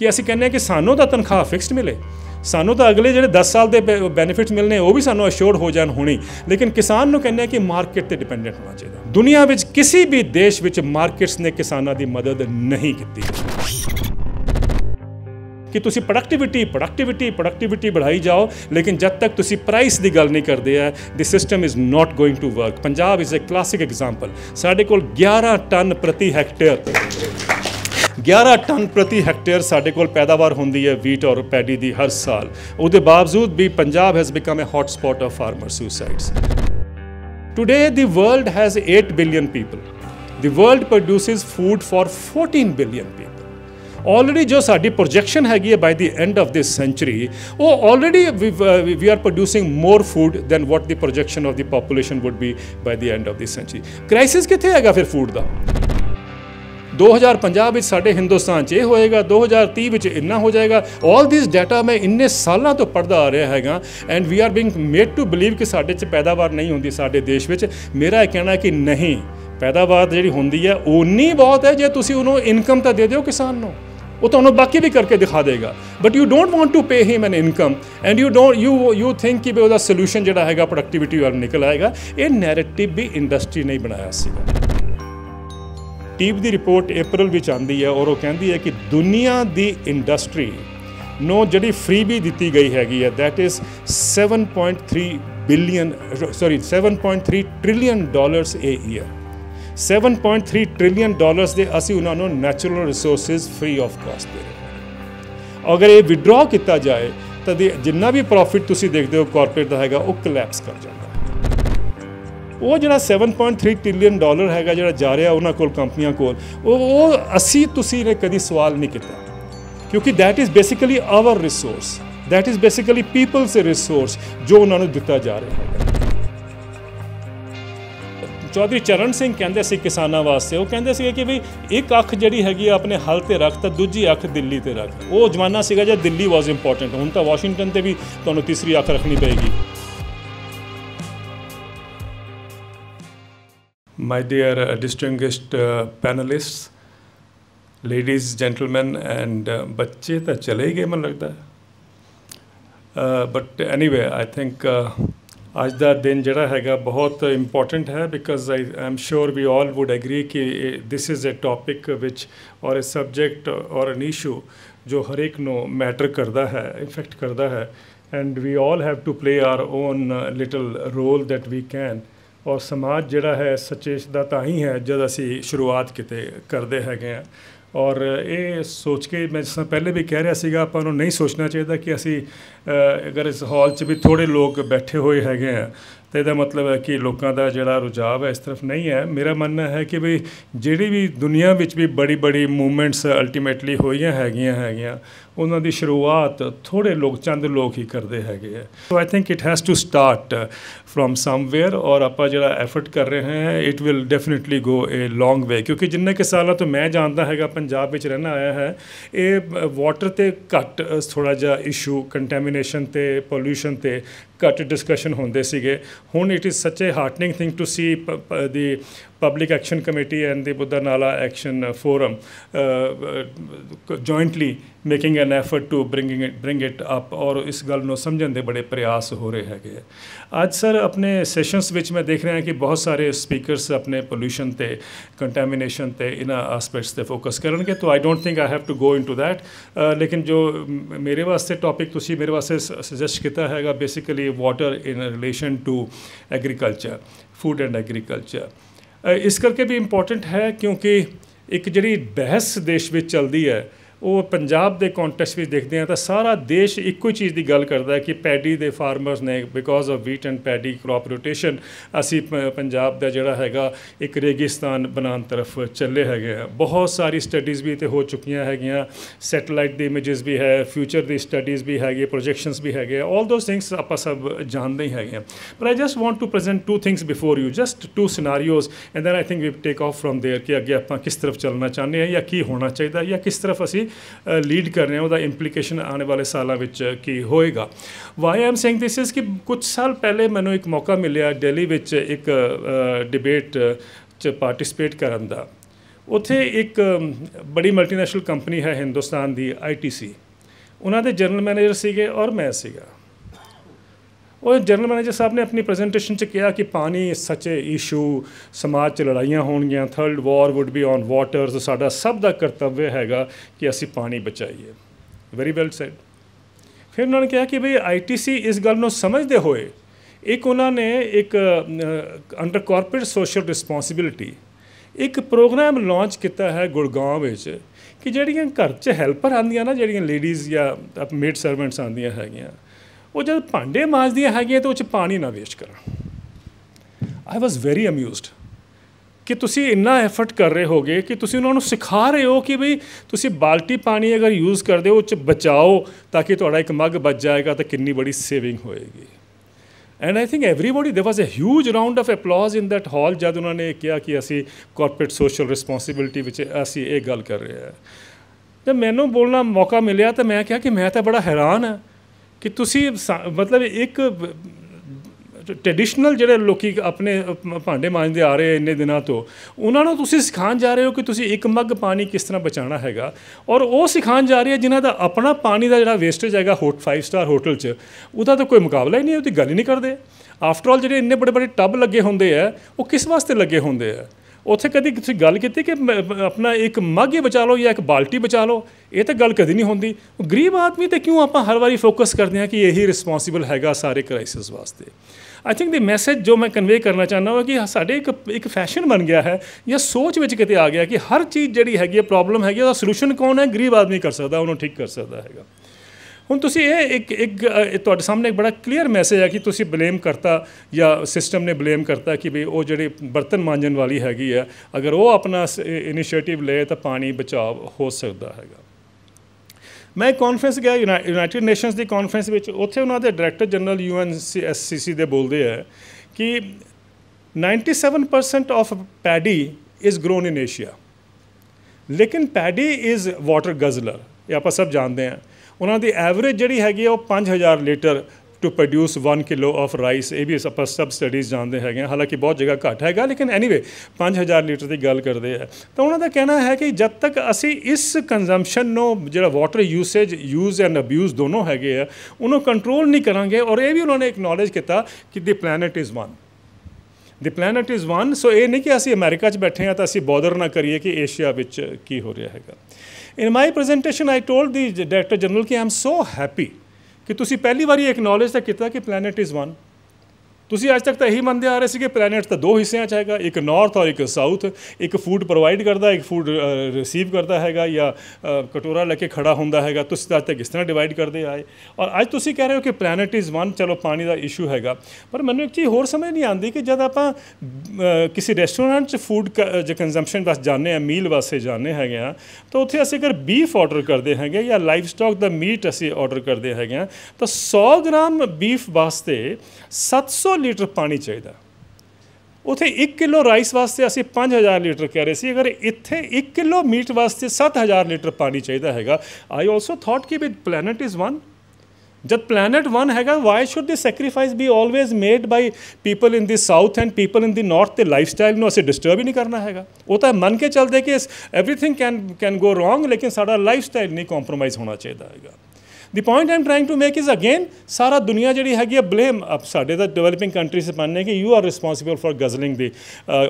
ਕਿ ਅਸੀਂ ਕਹਿੰਦੇ ਆ ਕਿ ਸਾਨੂੰ ਤਾਂ ਤਨਖਾਹ ਫਿਕਸਡ ਮਿਲੇ ਸਾਨੂੰ ਤਾਂ ਅਗਲੇ ਜਿਹੜੇ 10 ਸਾਲ ਦੇ ਬੈਨੀਫਿਟਸ ਮਿਲਨੇ ਉਹ ਵੀ ਸਾਨੂੰ ਅਸ਼ੋਰਡ ਹੋ ਜਾਣ ਹੋਣੀ ਲੇਕਿਨ ਕਿਸਾਨ ਨੂੰ ਕਹਿੰਦੇ ਆ ਕਿ ਮਾਰਕੀਟ ਤੇ ਡਿਪੈਂਡੈਂਟ ਹੋਣਾ ਚਾਹੀਦਾ ਦੁਨੀਆ ਵਿੱਚ ਕਿਸੇ ਵੀ ਦੇਸ਼ ਵਿੱਚ ਮਾਰਕੀਟਸ ਨੇ ਕਿਸਾਨਾਂ ਦੀ ਮਦਦ ਨਹੀਂ ਕੀਤੀ ਕਿ ਤੁਸੀਂ ਪ੍ਰੋਡਕਟਿਵਿਟੀ ਪ੍ਰੋਡਕਟਿਵਿਟੀ ਪ੍ਰੋਡਕਟਿਵਿਟੀ ਵਧਾਈ ਜਾਓ ਲੇਕਿਨ ਜਦ ਤੱਕ ਤੁਸੀਂ ਪ੍ਰਾਈਸ ਦੀ ਗੱਲ ਨਹੀਂ ਕਰਦੇ ਆ the system is not going to work Punjab is a classic example ਸਾਡੇ ਕੋਲ 11 ਟਨ ਪ੍ਰਤੀ ਹੈਕਟੇਅਰ 11 टन प्रति हैक्टेयर साढ़े को पैदावार होंगी है वीट और पैडी की हर साल उसके बावजूद भी Punjab has become a hotspot of farmer suicides today the world has eight billion people the world produce food for fourteen billion people already जो सा प्रोजैक्शन हैगी by the end of this century वो already we are producing more food than what the projection of the population would be by the end of this century crisis कितने है फिर food का 2050 ਵਿੱਚ ਸਾਡੇ ਹਿੰਦੁਸਤਾਨ 'ਚ ਇਹ ਹੋਏਗਾ 2030 ਵਿੱਚ ਇੰਨਾ ਹੋ ਜਾਏਗਾ 올 ਥੀਸ ਡਾਟਾ ਮੈਂ ਇੰਨੇ ਸਾਲਾਂ ਤੋਂ ਪੜਦਾ ਆ ਰਿਹਾ ਹੈਗਾ and we are being made to believe ਕਿ ਸਾਡੇ 'ਚ ਪੈਦਾਵਾਰ ਨਹੀਂ ਹੁੰਦੀ ਸਾਡੇ ਦੇਸ਼ ਵਿੱਚ ਮੇਰਾ ਇਹ ਕਹਿਣਾ ਹੈ ਕਿ ਨਹੀਂ ਪੈਦਾਵਾਰ ਜਿਹੜੀ ਹੁੰਦੀ ਹੈ ਉਨੀ ਬਹੁਤ ਹੈ ਜੇ ਤੁਸੀਂ ਉਹਨੂੰ ਇਨਕਮ ਤਾਂ ਦੇ ਦਿਓ ਕਿਸਾਨ ਨੂੰ ਉਹ ਤੁਹਾਨੂੰ ਬਾਕੀ ਵੀ ਕਰਕੇ ਦਿਖਾ ਦੇਗਾ but you don't want to pay him an income and you don't you you think ਕਿ ਉਹਦਾ ਸੋਲੂਸ਼ਨ ਜਿਹੜਾ ਹੈਗਾ ਪ੍ਰੋਡਕਟਿਵਿਟੀ ਵਾਲਾ ਨਿਕਲ ਆਏਗਾ ਇਹ ਨੈਰੇਟਿਵ ਵੀ ਇੰਡਸਟਰੀ ਨੇ ਬਣਾਇਆ ਸੀਗਾ ਟੀਪ ਦੀ ਰਿਪੋਰਟ April ਵਿੱਚ ਆਂਦੀ ਹੈ ਔਰ ਉਹ ਕਹਿੰਦੀ ਹੈ ਕਿ ਦੁਨੀਆ ਦੀ ਇੰਡਸਟਰੀ ਨੂੰ ਜਿਹੜੀ ਫ੍ਰੀ ਵੀ ਦਿੱਤੀ ਗਈ ਹੈਗੀ ਹੈ that is 7.3 billion sorry 7.3 trillion dollars a year 7.3 trillion dollars ਦੇ ਅਸੀਂ ਉਹਨਾਂ ਨੂੰ natural resources free of cost ਦੇ ਰਹੇ ਅਗਰ ਇਹ ਵਿਡਰਾ ਕੀਤਾ ਜਾਏ ਤਾਂ ਜਿੰਨਾ ਵੀ ਪ੍ਰੋਫਿਟ ਤੁਸੀਂ ਦੇਖਦੇ ਹੋ ਕਾਰਪੋਰੇਟ ਦਾ ਹੈਗਾ ਉਹ ਕੋਲੈਪਸ ਕਰ ਜਾਂਦਾ ਉਹ ਜਿਹੜਾ 7.3 ਟ੍ਰਿਲੀਅਨ ਡਾਲਰ ਹੈਗਾ ਜਿਹੜਾ ਜਾ ਰਿਹਾ ਉਹਨਾਂ ਕੋਲ ਕੰਪਨੀਆਂ ਕੋਲ ਉਹ ਉਹ ਅਸੀਂ ਤੁਸੀਂ ਨੇ ਕਦੀ ਸਵਾਲ ਨਹੀਂ ਕੀਤਾ ਕਿਉਂਕਿ that is basically our resource that is basically people's resource ਜੋ ਉਹਨਾਂ ਨੂੰ ਦਿੱਤਾ ਜਾ ਰਿਹਾ ਹੈ ਚੌਧਰੀ ਚਰਨ ਸਿੰਘ ਕਹਿੰਦੇ ਸੀ ਕਿਸਾਨਾਂ ਵਾਸਤੇ ਉਹ ਕਹਿੰਦੇ ਸੀ ਕਿ ਵੀ ਇੱਕ ਅੱਖ ਜਿਹੜੀ ਹੈਗੀ ਆ ਆਪਣੇ ਹਲ ਤੇ ਰੱਖ ਤਾਂ ਦੂਜੀ ਅੱਖ ਦਿੱਲੀ ਤੇ ਰੱਖ ਉਹ ਜਮਾਨਾ ਸੀਗਾ ਜਦ ਦਿੱਲੀ ਵਾਸ ਇੰਪੋਰਟੈਂਟ ਹੁਣ ਤਾਂ ਵਾਸ਼ਿੰਗਟਨ ਤੇ ਵੀ ਤੁਹਾਨੂੰ ਤੀਸਰੀ ਅੱਖ ਰੱਖਣੀ ਪਏਗੀ my dear uh, distinguished uh, panelists, ladies, gentlemen, and uh, बच्चे तो चले गए मन लगता है ਬਟ ਐਨੀਵੇ ਆਈ ਥਿੰਕ ਅੱਜ ਦਾ ਦਿਨ ਜਿਹੜਾ ਹੈਗਾ ਬਹੁਤ ਇੰਪੋਰਟੈਂਟ ਹੈ because I am sure we all would agree ਕਿ ਥਿਸ ਇਜ਼ ਅ ਟੌਪਿਕ ਵਿਚ ਔਰ ਅ ਸਬਜੈਕਟ ਔਰ ਐਨ ਇਸ਼ੂ ਜੋ ਹਰ ਇੱਕ ਨੂੰ ਮੈਟਰ ਕਰਦਾ ਹੈ ਇਫੈਕਟ ਕਰਦਾ ਹੈ and we all have to play our own little role that we can ਔਰ ਸਮਾਜ ਜਿਹੜਾ ਹੈ ਸਚੇਸ਼ ਦਾ ਤਾਂ ਹੀ ਹੈ ਜਦ ਅਸੀਂ ਸ਼ੁਰੂਆਤ ਕਿਤੇ ਕਰਦੇ ਹੈਗੇ ਆ ਔਰ ਇਹ ਸੋਚ ਕੇ ਮੈਂ ਜਿਸ ਪਹਿਲੇ ਵੀ ਕਹਿ ਰਿਹਾ ਸੀਗਾ ਆਪਾਂ ਨੂੰ ਨਹੀਂ ਸੋਚਣਾ ਚਾਹੀਦਾ ਕਿ ਅਸੀਂ ਅਗਰ ਇਸ ਹਾਲ 'ਚ ਵੀ ਥੋੜੇ ਲੋਕ ਬੈਠੇ ਹੋਏ ਹੈਗੇ ਆ ਤੇ ਇਹਦਾ ਮਤਲਬ ਹੈ ਕਿ ਲੋਕਾਂ ਦਾ ਜਿਹੜਾ ਰੁਝਾਵ ਹੈ ਇਸ ਤਰਫ ਨਹੀਂ ਹੈ ਮੇਰਾ ਮੰਨਣਾ ਹੈ ਕਿ ਵੀ ਜਿਹੜੀ ਵੀ ਦੁਨੀਆ ਵਿੱਚ ਵੀ ਬੜੀ ਬੜੀ ਮੂਵਮੈਂਟਸ ਅਲਟੀਮੇਟਲੀ ਹੋਈਆਂ ਹੈਗੀਆਂ ਹੈਗੀਆਂ ਉਹਨਾਂ ਦੀ ਸ਼ੁਰੂਆਤ ਥੋੜੇ ਲੋਕ ਚੰਦ ਲੋਕ ਹੀ ਕਰਦੇ ਹੈਗੇ ਆ so I think it has to start from somewhere ਔਰ ਆਪਾਂ ਜਿਹੜਾ ਐਫਰਟ ਕਰ ਰਹੇ ਹਾਂ it will definitely go a long way ਕਿਉਂਕਿ ਜਿੰਨੇ ਕਿ ਸਾਲਾਂ ਤੋਂ ਮੈਂ ਜਾਣਦਾ ਹੈਗਾ ਪੰਜਾਬ ਵਿੱਚ ਰਹਿਣਾ ਆਇਆ ਹੈ ਇਹ ਵਾਟਰ ਤੇ ਘੱਟ ਥੋੜਾ ਜਿਹਾ ਇਸ਼ੂ ਕੰਟੈਮੀਨੇਸ਼ਨ ਤੇ ਪੋਲੂਸ਼ਨ ਤੇ ਘੱਟ ਡਿਸਕਸ਼ਨ ਹੁੰਦੇ ਸੀਗੇ ਹੁਣ it is such a heartening thing to see the public action committee and the Buddha Nala action forum jointly making an effort to bringing bring it up और इस गल न समझ के बड़े प्रयास हो रहे हैं अच्छ सर अपने सैशनस में मैं देख रहा कि बहुत सारे स्पीकरस अपने पोल्यूशन से कंटैमीनेशन से इन आसपैक्ट्स से फोकस करेंगे तो I don't think I have to go into that लेकिन जो मेरे वास्ते टॉपिक मेरे वास्ते सुजैस किया है basically water in relation to agriculture food and agriculture ਇਸ ਕਰਕੇ ਵੀ ਇੰਪੋਰਟੈਂਟ ਹੈ ਕਿਉਂਕਿ ਇੱਕ ਜਿਹੜੀ ਬਹਿਸ ਦੇਸ਼ ਵਿੱਚ ਚੱਲਦੀ ਹੈ ਉਹ ਪੰਜਾਬ ਦੇ ਕੰਟੈਕਸਟ ਵਿੱਚ ਦੇਖਦੇ ਆ ਤਾਂ ਸਾਰਾ ਦੇਸ਼ ਇੱਕੋ ਹੀ ਚੀਜ਼ ਦੀ ਗੱਲ ਕਰਦਾ ਹੈ ਕਿ ਪੈਡੀ ਦੇ ਫਾਰਮਰਸ ਨੇ because of wheat and paddy crop rotation ਅਸੀਂ ਪੰਜਾਬ ਦਾ ਜਿਹੜਾ ਹੈਗਾ ਇੱਕ ਰੇਗਿਸਤਾਨ ਬਣਾਉਣ ਤਰਫ ਚੱਲੇ ਹੈਗੇ ਆ ਬਹੁਤ ਸਾਰੀ ਸਟੱਡੀਜ਼ ਵੀ ਤੇ ਹੋ ਚੁੱਕੀਆਂ ਹੈਗੀਆਂ ਸੈਟੇਲਾਈਟ ਦੀ ਇਮੇजेस ਵੀ ਹੈ ਫਿਊਚਰ ਦੀ ਸਟੱਡੀਜ਼ ਵੀ ਹੈਗੇ ਪ੍ਰੋਜੈਕਸ਼ਨਸ ਵੀ ਹੈਗੇ ਆਲ ਦੋਸ ਥਿੰਗਸ ਆਪਾਂ ਸਭ ਜਾਣਦੇ ਹੀ ਹੈਗੇ ਆ ਪਰ I just want to present two things before you just two scenarios and then I think we take off from there ਕਿ ਅੱਗੇ ਆਪਾਂ ਕਿਸ ਤਰਫ ਚੱਲਣਾ ਚਾਹੁੰਦੇ ਆ ਜਾਂ ਕੀ ਹੋਣਾ ਚਾਹੀਦਾ ਜਾਂ ਕਿਸ ਤਰਫ ਅਸੀਂ ਲੀਡ ਕਰ ਰਹੇ ਹਾਂ ਉਹਦਾ ਇੰਪਲੀਕੇਸ਼ਨ ਆਉਣ ਵਾਲੇ ਸਾਲਾਂ ਵਿੱਚ ਕੀ ਹੋਏਗਾ why am saying this is ਕਿ ਕੁਝ ਸਾਲ ਪਹਿਲੇ ਮੈਨੂੰ ਇੱਕ ਮੌਕਾ ਮਿਲਿਆ ਦਿੱਲੀ ਵਿੱਚ ਇੱਕ ਡਿਬੇਟ ਚ ਪਾਰਟਿਸਿਪੇਟ ਕਰਨ ਦਾ ਉੱਥੇ ਇੱਕ ਬੜੀ ਮਲਟੀਨੈਸ਼ਨਲ ਕੰਪਨੀ ਹੈ ਹਿੰਦੁਸਤਾਨ ਦੀ ਆਈਟੀਸੀ ਉਹਨਾਂ ਦੇ ਜਨਰਲ ਮੈਨੇਜਰ ਸੀਗੇ ਔਰ ਮੈਂ ਸੀਗਾ ਉਹ ਜਨਰਲ ਮੈਨੇਜਰ ਸਾਹਿਬ ਨੇ ਆਪਣੀ ਪ੍ਰੈਜੈਂਟੇਸ਼ਨ 'ਚ ਕਿਹਾ ਕਿ ਪਾਣੀ ਸੱਚੇ ਇਸ਼ੂ ਸਮਾਜ 'ਚ ਲੜਾਈਆਂ ਹੋਣਗੀਆਂ third war would be on water so ਸਾਡਾ ਸਭ ਦਾ ਕਰਤੱਵ ਹੈਗਾ ਕਿ ਅਸੀਂ ਪਾਣੀ ਬਚਾਈਏ ਵੈਰੀ ਵੈਲ ਸੈਡ ਫਿਰ ਉਹਨਾਂ ਨੇ ਕਿਹਾ ਕਿ ਭਈ ਆਈਟੀਸੀ ਇਸ ਗੱਲ ਨੂੰ ਸਮਝਦੇ ਹੋਏ ਇੱਕ ਉਹਨਾਂ ਨੇ ਇੱਕ ਅੰਡਰ ਕਾਰਪੋਰੇਟ ਸੋਸ਼ਲ ਰਿਸਪੌਂਸਿਬਿਲਟੀ ਇੱਕ ਪ੍ਰੋਗਰਾਮ ਲਾਂਚ ਕੀਤਾ ਹੈ ਗੁਰਗਾਂਵ ਵਿੱਚ ਕਿ ਜਿਹੜੀਆਂ ਘਰ 'ਚ ਹੈਲਪਰ ਆਉਂਦੀਆਂ ਨਾ ਜਿਹੜੀਆਂ ਲੇਡੀਜ਼ ਜਾਂ ਮੇਡ ਸਰਵੈਂਟਸ ਆਉਂਦੀਆਂ ਹੈਗੀਆਂ ਉਹ ਜਦ ਭਾਂਡੇ ਮਾਜਦੀਆਂ ਹੈਗੀਆਂ ਤਾਂ ਉਹ ਚ ਪਾਣੀ ਨਾ ਵੇਸਟ ਕਰਾਂ ਆਈ ਵਾਸ ਵੈਰੀ ਅਮਿਊਜ਼ਡ ਕਿ ਤੁਸੀਂ ਇੰਨਾ ਐਫਰਟ ਕਰ ਰਹੇ ਹੋਗੇ ਕਿ ਤੁਸੀਂ ਉਹਨਾਂ ਨੂੰ ਸਿਖਾ ਰਹੇ ਹੋ ਕਿ ਭਈ ਤੁਸੀਂ ਬਾਲਟੀ ਪਾਣੀ ਅਗਰ ਯੂਜ਼ ਕਰਦੇ ਹੋ ਉਹ ਚ ਬਚਾਓ ਤਾਂ ਕਿ ਤੁਹਾਡਾ ਇੱਕ ਮੱਗ ਬਚ ਜਾਏਗਾ ਤਾਂ ਕਿੰਨੀ ਬੜੀ ਸੇਵਿੰਗ ਹੋਏਗੀ and I think everybody there was a huge round of applause in that hall ਜਦ ਉਹਨਾਂ ਨੇ ਕਿਹਾ ਕਿ ਅਸੀਂ ਕਾਰਪੋਰੇਟ ਸੋਸ਼ਲ ਰਿਸਪੌਂਸਿਬਿਲਟੀ ਵਿੱਚ ਅਸੀਂ ਇਹ ਗੱਲ ਕਰ ਰਹੇ ਹਾਂ ਤੇ ਮੈਨੂੰ ਬੋਲਣਾ ਮੌਕਾ ਮਿਲਿਆ ਤਾਂ ਮੈਂ ਕਿਹਾ ਕਿ ਮੈਂ ਤਾਂ ਬੜਾ ਹੈਰਾਨ ਹਾਂ ਕਿ ਤੁਸੀਂ ਮਤਲਬ ਇੱਕ ਟ੍ਰੈਡੀਸ਼ਨਲ ਜਿਹੜੇ ਲੋਕੀ ਆਪਣੇ ਭਾਂਡੇ ਮਾਂਜਦੇ ਆ ਰਹੇ ਇੰਨੇ ਦਿਨਾਂ ਤੋਂ ਉਹਨਾਂ ਨੂੰ ਤੁਸੀਂ ਸਿਖਾਉਣ ਜਾ ਰਹੇ ਹੋ ਕਿ ਤੁਸੀਂ ਇੱਕ ਮੱਗ ਪਾਣੀ ਕਿਸ ਤਰ੍ਹਾਂ ਬਚਾਉਣਾ ਹੈਗਾ ਔਰ ਉਹ ਸਿਖਾਉਣ ਜਾ ਰਹੇ ਜਿਨ੍ਹਾਂ ਦਾ ਆਪਣਾ ਪਾਣੀ ਦਾ ਜਿਹੜਾ ਵੇਸਟੇਜ ਹੈਗਾ ਹੋਟ 5 ਸਟਾਰ ਹੋਟਲ 'ਚ ਉਹਦਾ ਤਾਂ ਕੋਈ ਮੁਕਾਬਲਾ ਹੀ ਨਹੀਂ ਉਹਦੀ ਗੱਲ ਹੀ ਨਹੀਂ ਕਰਦੇ ਆਫਟਰ ਆਲ ਜਿਹੜੇ ਇੰਨੇ ਬੜੇ ਬੜੇ ਟੱਬ ਲੱਗੇ ਹੁੰਦੇ ਆ ਉਹ ਕਿਸ ਵਾਸਤੇ ਲੱਗੇ ਹੁੰਦੇ ਆ ਉੱਥੇ ਕਦੀ ਕਿਸੇ ਗੱਲ ਕੀਤੀ ਕਿ ਆਪਣਾ ਇੱਕ ਮਾਗੇ ਬਚਾ ਲਓ ਜਾਂ ਇੱਕ ਬਾਲਟੀ ਬਚਾ ਲਓ ਇਹ ਤਾਂ ਗੱਲ ਕਦੀ ਨਹੀਂ ਹੁੰਦੀ ਗਰੀਬ ਆਦਮੀ ਤੇ ਕਿਉਂ ਆਪਾਂ ਹਰ ਵਾਰੀ ਫੋਕਸ ਕਰਦੇ ਹਾਂ ਕਿ ਇਹੀ ਰਿਸਪੌਂਸਿਬਲ ਹੈਗਾ ਸਾਰੇ ਕ੍ਰਾਈਸਿਸ ਵਾਸਤੇ ਆਈ ਥਿੰਕ ਦੀ ਮੈਸੇਜ ਜੋ ਮੈਂ ਕਨਵੇ ਕਰਨਾ ਚਾਹੁੰਦਾ ਹਾਂ ਕਿ ਸਾਡੇ ਇੱਕ ਇੱਕ ਫੈਸ਼ਨ ਬਣ ਗਿਆ ਹੈ ਜਾਂ ਸੋਚ ਵਿੱਚ ਕਿਤੇ ਆ ਗਿਆ ਕਿ ਹਰ ਚੀਜ਼ ਜਿਹੜੀ ਹੈਗੀ ਹੈ ਪ੍ਰੋਬਲਮ ਹੈਗੀ ਉਹਦਾ ਸੋਲੂਸ਼ਨ ਕੌਣ ਹੈ ਗਰੀਬ ਆਦਮੀ ਕਰ ਸਕਦਾ ਉਹਨੂੰ ਠੀਕ ਕਰ ਸਕਦਾ ਹੈਗਾ ਹੁਣ ਤੁਸੀਂ ਇਹ ਇੱਕ ਇੱਕ ਤੁਹਾਡੇ ਸਾਹਮਣੇ ਇੱਕ ਬੜਾ ਕਲੀਅਰ ਮੈਸੇਜ ਹੈ ਕਿ ਤੁਸੀਂ ਬਲੇਮ ਕਰਤਾ ਜਾਂ ਸਿਸਟਮ ਨੇ ਬਲੇਮ ਕਰਤਾ ਕਿ ਵੀ ਉਹ ਜਿਹੜੇ ਬਰਤਨ ਮਾਂਜਣ ਵਾਲੀ ਹੈਗੀ ਹੈ ਅਗਰ ਉਹ ਆਪਣਾ ਇਨੀਸ਼ੀਏਟਿਵ ਲਏ ਤਾਂ ਪਾਣੀ ਬਚਾਅ ਹੋ ਸਕਦਾ ਹੈਗਾ ਮੈਂ ਕਾਨਫਰੰਸ ਗਿਆ ਯੂਨਾਈਟਿਡ ਨੇਸ਼ਨਸ ਦੀ ਕਾਨਫਰੰਸ ਵਿੱਚ ਉੱਥੇ ਉਹਨਾਂ ਦੇ ਡਾਇਰੈਕਟਰ ਜਨਰਲ ਯੂਐਨਸੀਐਸਸੀਸੀ ਦੇ ਬੋਲਦੇ ਆ ਕਿ 97% of paddy is grown in Asia ਲੇਕਿਨ ਪੈਡੀ ਇਜ਼ ਵਾਟਰ ਗਜ਼ਲਰ ਇਹ ਆਪਾਂ ਸਭ ਜਾਣਦੇ ਆ ਉਹਨਾਂ ਦੀ ਐਵਰੇਜ ਜਿਹੜੀ ਹੈਗੀ ਆ ਉਹ 5000 litre to produce 1 kilo of rice ਇਹ ਵੀ ਆਪਾਂ ਸਬ ਸਟੱਡੀਜ਼ ਜਾਣਦੇ ਹੈਗੇ ਹਾਲਾਂਕਿ ਬਹੁਤ ਜਗ੍ਹਾ ਘੱਟ ਹੈਗਾ ਲੇਕਿਨ ਐਨੀਵੇ 5000 ਲੀਟਰ ਦੀ ਗੱਲ ਕਰਦੇ ਆ ਤਾਂ ਉਹਨਾਂ ਦਾ ਕਹਿਣਾ ਹੈ ਕਿ ਜਦ ਤੱਕ ਅਸੀਂ ਇਸ ਕੰਜ਼ੰਪਸ਼ਨ ਨੂੰ ਜਿਹੜਾ water usage use and abuse ਦੋਨੋਂ ਹੈਗੇ ਆ ਉਹਨੂੰ ਕੰਟਰੋਲ ਨਹੀਂ ਕਰਾਂਗੇ ਔਰ ਇਹ ਵੀ ਉਹਨਾਂ ਨੇ ਐਕਨੋਲਜ ਕੀਤਾ ਕਿ the planet is one the planet is one so ਇਹ ਨਹੀਂ ਕਿ ਅਸੀਂ ਅਮਰੀਕਾ 'ਚ ਬੈਠੇ ਆ ਤਾਂ ਅਸੀਂ ਬੋਦਰ ਨਾ ਕਰੀਏ ਕਿ ਏਸ਼ੀਆ ਵਿੱਚ ਕੀ ਹੋ ਰਿਹਾ ਹੈਗਾ In my presentation, I told the Director General ki I am so happy ki tusi pehli wari acknowledge ਤਾਂ ਕੀਤਾ ਕਿ ਪਲੈਨਟ ਇਜ਼ ਵਨ ਤੁਸੀਂ ਅੱਜ ਤੱਕ ਤਾਂ ਇਹੀ ਮੰਨਦੇ ਆ ਰਹੇ ਸੀ ਕਿ ਪਲੈਨਟਸ ਤਾਂ ਦੋ ਹਿੱਸਿਆਂ 'ਚ ਹੈਗਾ ਇੱਕ ਨਾਰਥ ਔਰ ਇੱਕ ਸਾਊਥ ਇੱਕ ਫੂਡ ਪ੍ਰੋਵਾਈਡ ਕਰਦਾ ਇੱਕ ਫੂਡ ਰਿਸੀਵ ਕਰਦਾ ਹੈਗਾ ਜਾਂ ਕਟੋਰਾ ਲੈ ਕੇ ਖੜਾ ਹੁੰਦਾ ਹੈਗਾ ਤੁਸੀਂ ਅੱਜ ਤੱਕ ਇਸ ਤਰ੍ਹਾਂ ਡਿਵਾਈਡ ਕਰਦੇ ਆਏ ਔਰ ਅੱਜ ਤੁਸੀਂ ਕਹਿ ਰਹੇ ਹੋ ਕਿ ਪਲੈਨਟ ਇਜ਼ ਵਨ ਚਲੋ ਪਾਣੀ ਦਾ ਇਸ਼ੂ ਹੈਗਾ ਪਰ ਮੈਨੂੰ ਇੱਕ ਚੀਜ਼ ਹੋਰ ਸਮਝ ਨਹੀਂ ਆਉਂਦੀ ਕਿ ਜਦ ਆਪਾਂ ਕਿਸੇ ਰੈਸਟੋਰੈਂਟ 'ਚ ਫੂਡ ਜੇ ਕੰਜ਼ੰਪਸ਼ਨ ਵਾਸਤੇ ਜਾਣੇ ਆ ਮੀਲ ਵਾਸਤੇ ਜਾਣੇ ਹੈਗੇ ਆ ਤਾਂ ਉੱਥੇ ਅਸੀਂ ਅਗਰ ਬੀਫ ਆਰਡਰ ਕਰਦੇ ਹੈਗੇ ਜਾਂ ਲਾਈਵ ਸਟਾਕ ਦਾ ਮੀਟ ਅਸੀਂ ਆਰਡਰ ਕਰਦੇ ਹੈਗੇ ਆ ਤਾਂ 100 ਗ੍ਰਾਮ ਬੀਫ ਵਾਸਤੇ 700 ਲੀਟਰ ਪਾਣੀ ਚਾਹੀਦਾ ਉਥੇ 1 ਕਿਲੋ ਰਾਈਸ ਵਾਸਤੇ ਅਸੀਂ 5000 ਲੀਟਰ ਕਹਿ ਰਹੇ ਸੀ ਅਗਰ ਇੱਥੇ 1 ਕਿਲੋ ਮੀਟ ਵਾਸਤੇ 7000 ਲੀਟਰ ਪਾਣੀ ਚਾਹੀਦਾ ਹੈਗਾ ਆਈ ਆਲਸੋ ਥੌਟ ਕਿ ਵਿਦ ਪਲੈਨਟ ਇਜ਼ ਵਨ ਜਦ ਪਲੈਨਟ ਵਨ ਹੈਗਾ why should the sacrifice be always made by people in the south and people in the north ਤੇ ਲਾਈਫ ਸਟਾਈਲ ਨੂੰ ਅਸੀਂ ਡਿਸਟਰਬ ਹੀ ਨਹੀਂ ਕਰਨਾ ਹੈਗਾ ਉਹ ਤਾਂ ਮੰਨ ਕੇ ਚੱਲਦੇ ਕਿ everything can can go wrong ਲੇਕਿਨ ਸਾਡਾ ਲਾਈਫ ਸਟਾਈਲ ਨਹੀਂ ਕੰਪਰੋਮਾਈਜ਼ ਹੋਣਾ ਚਾਹੀਦਾ ਹੈਗਾ the point Aam trying to make is again ਸਾਰਾ ਦੁਨੀਆ ਜਿਹੜੀ ਹੈਗੀ ਆ ਬਲੇਮ ਸਾਡੇ ਦਾ ਡਿਵੈਲਪਿੰਗ ਕੰਟਰੀ ਸੇ ਮੰਨਨੇ ਕਿ you are responsible for guzzling the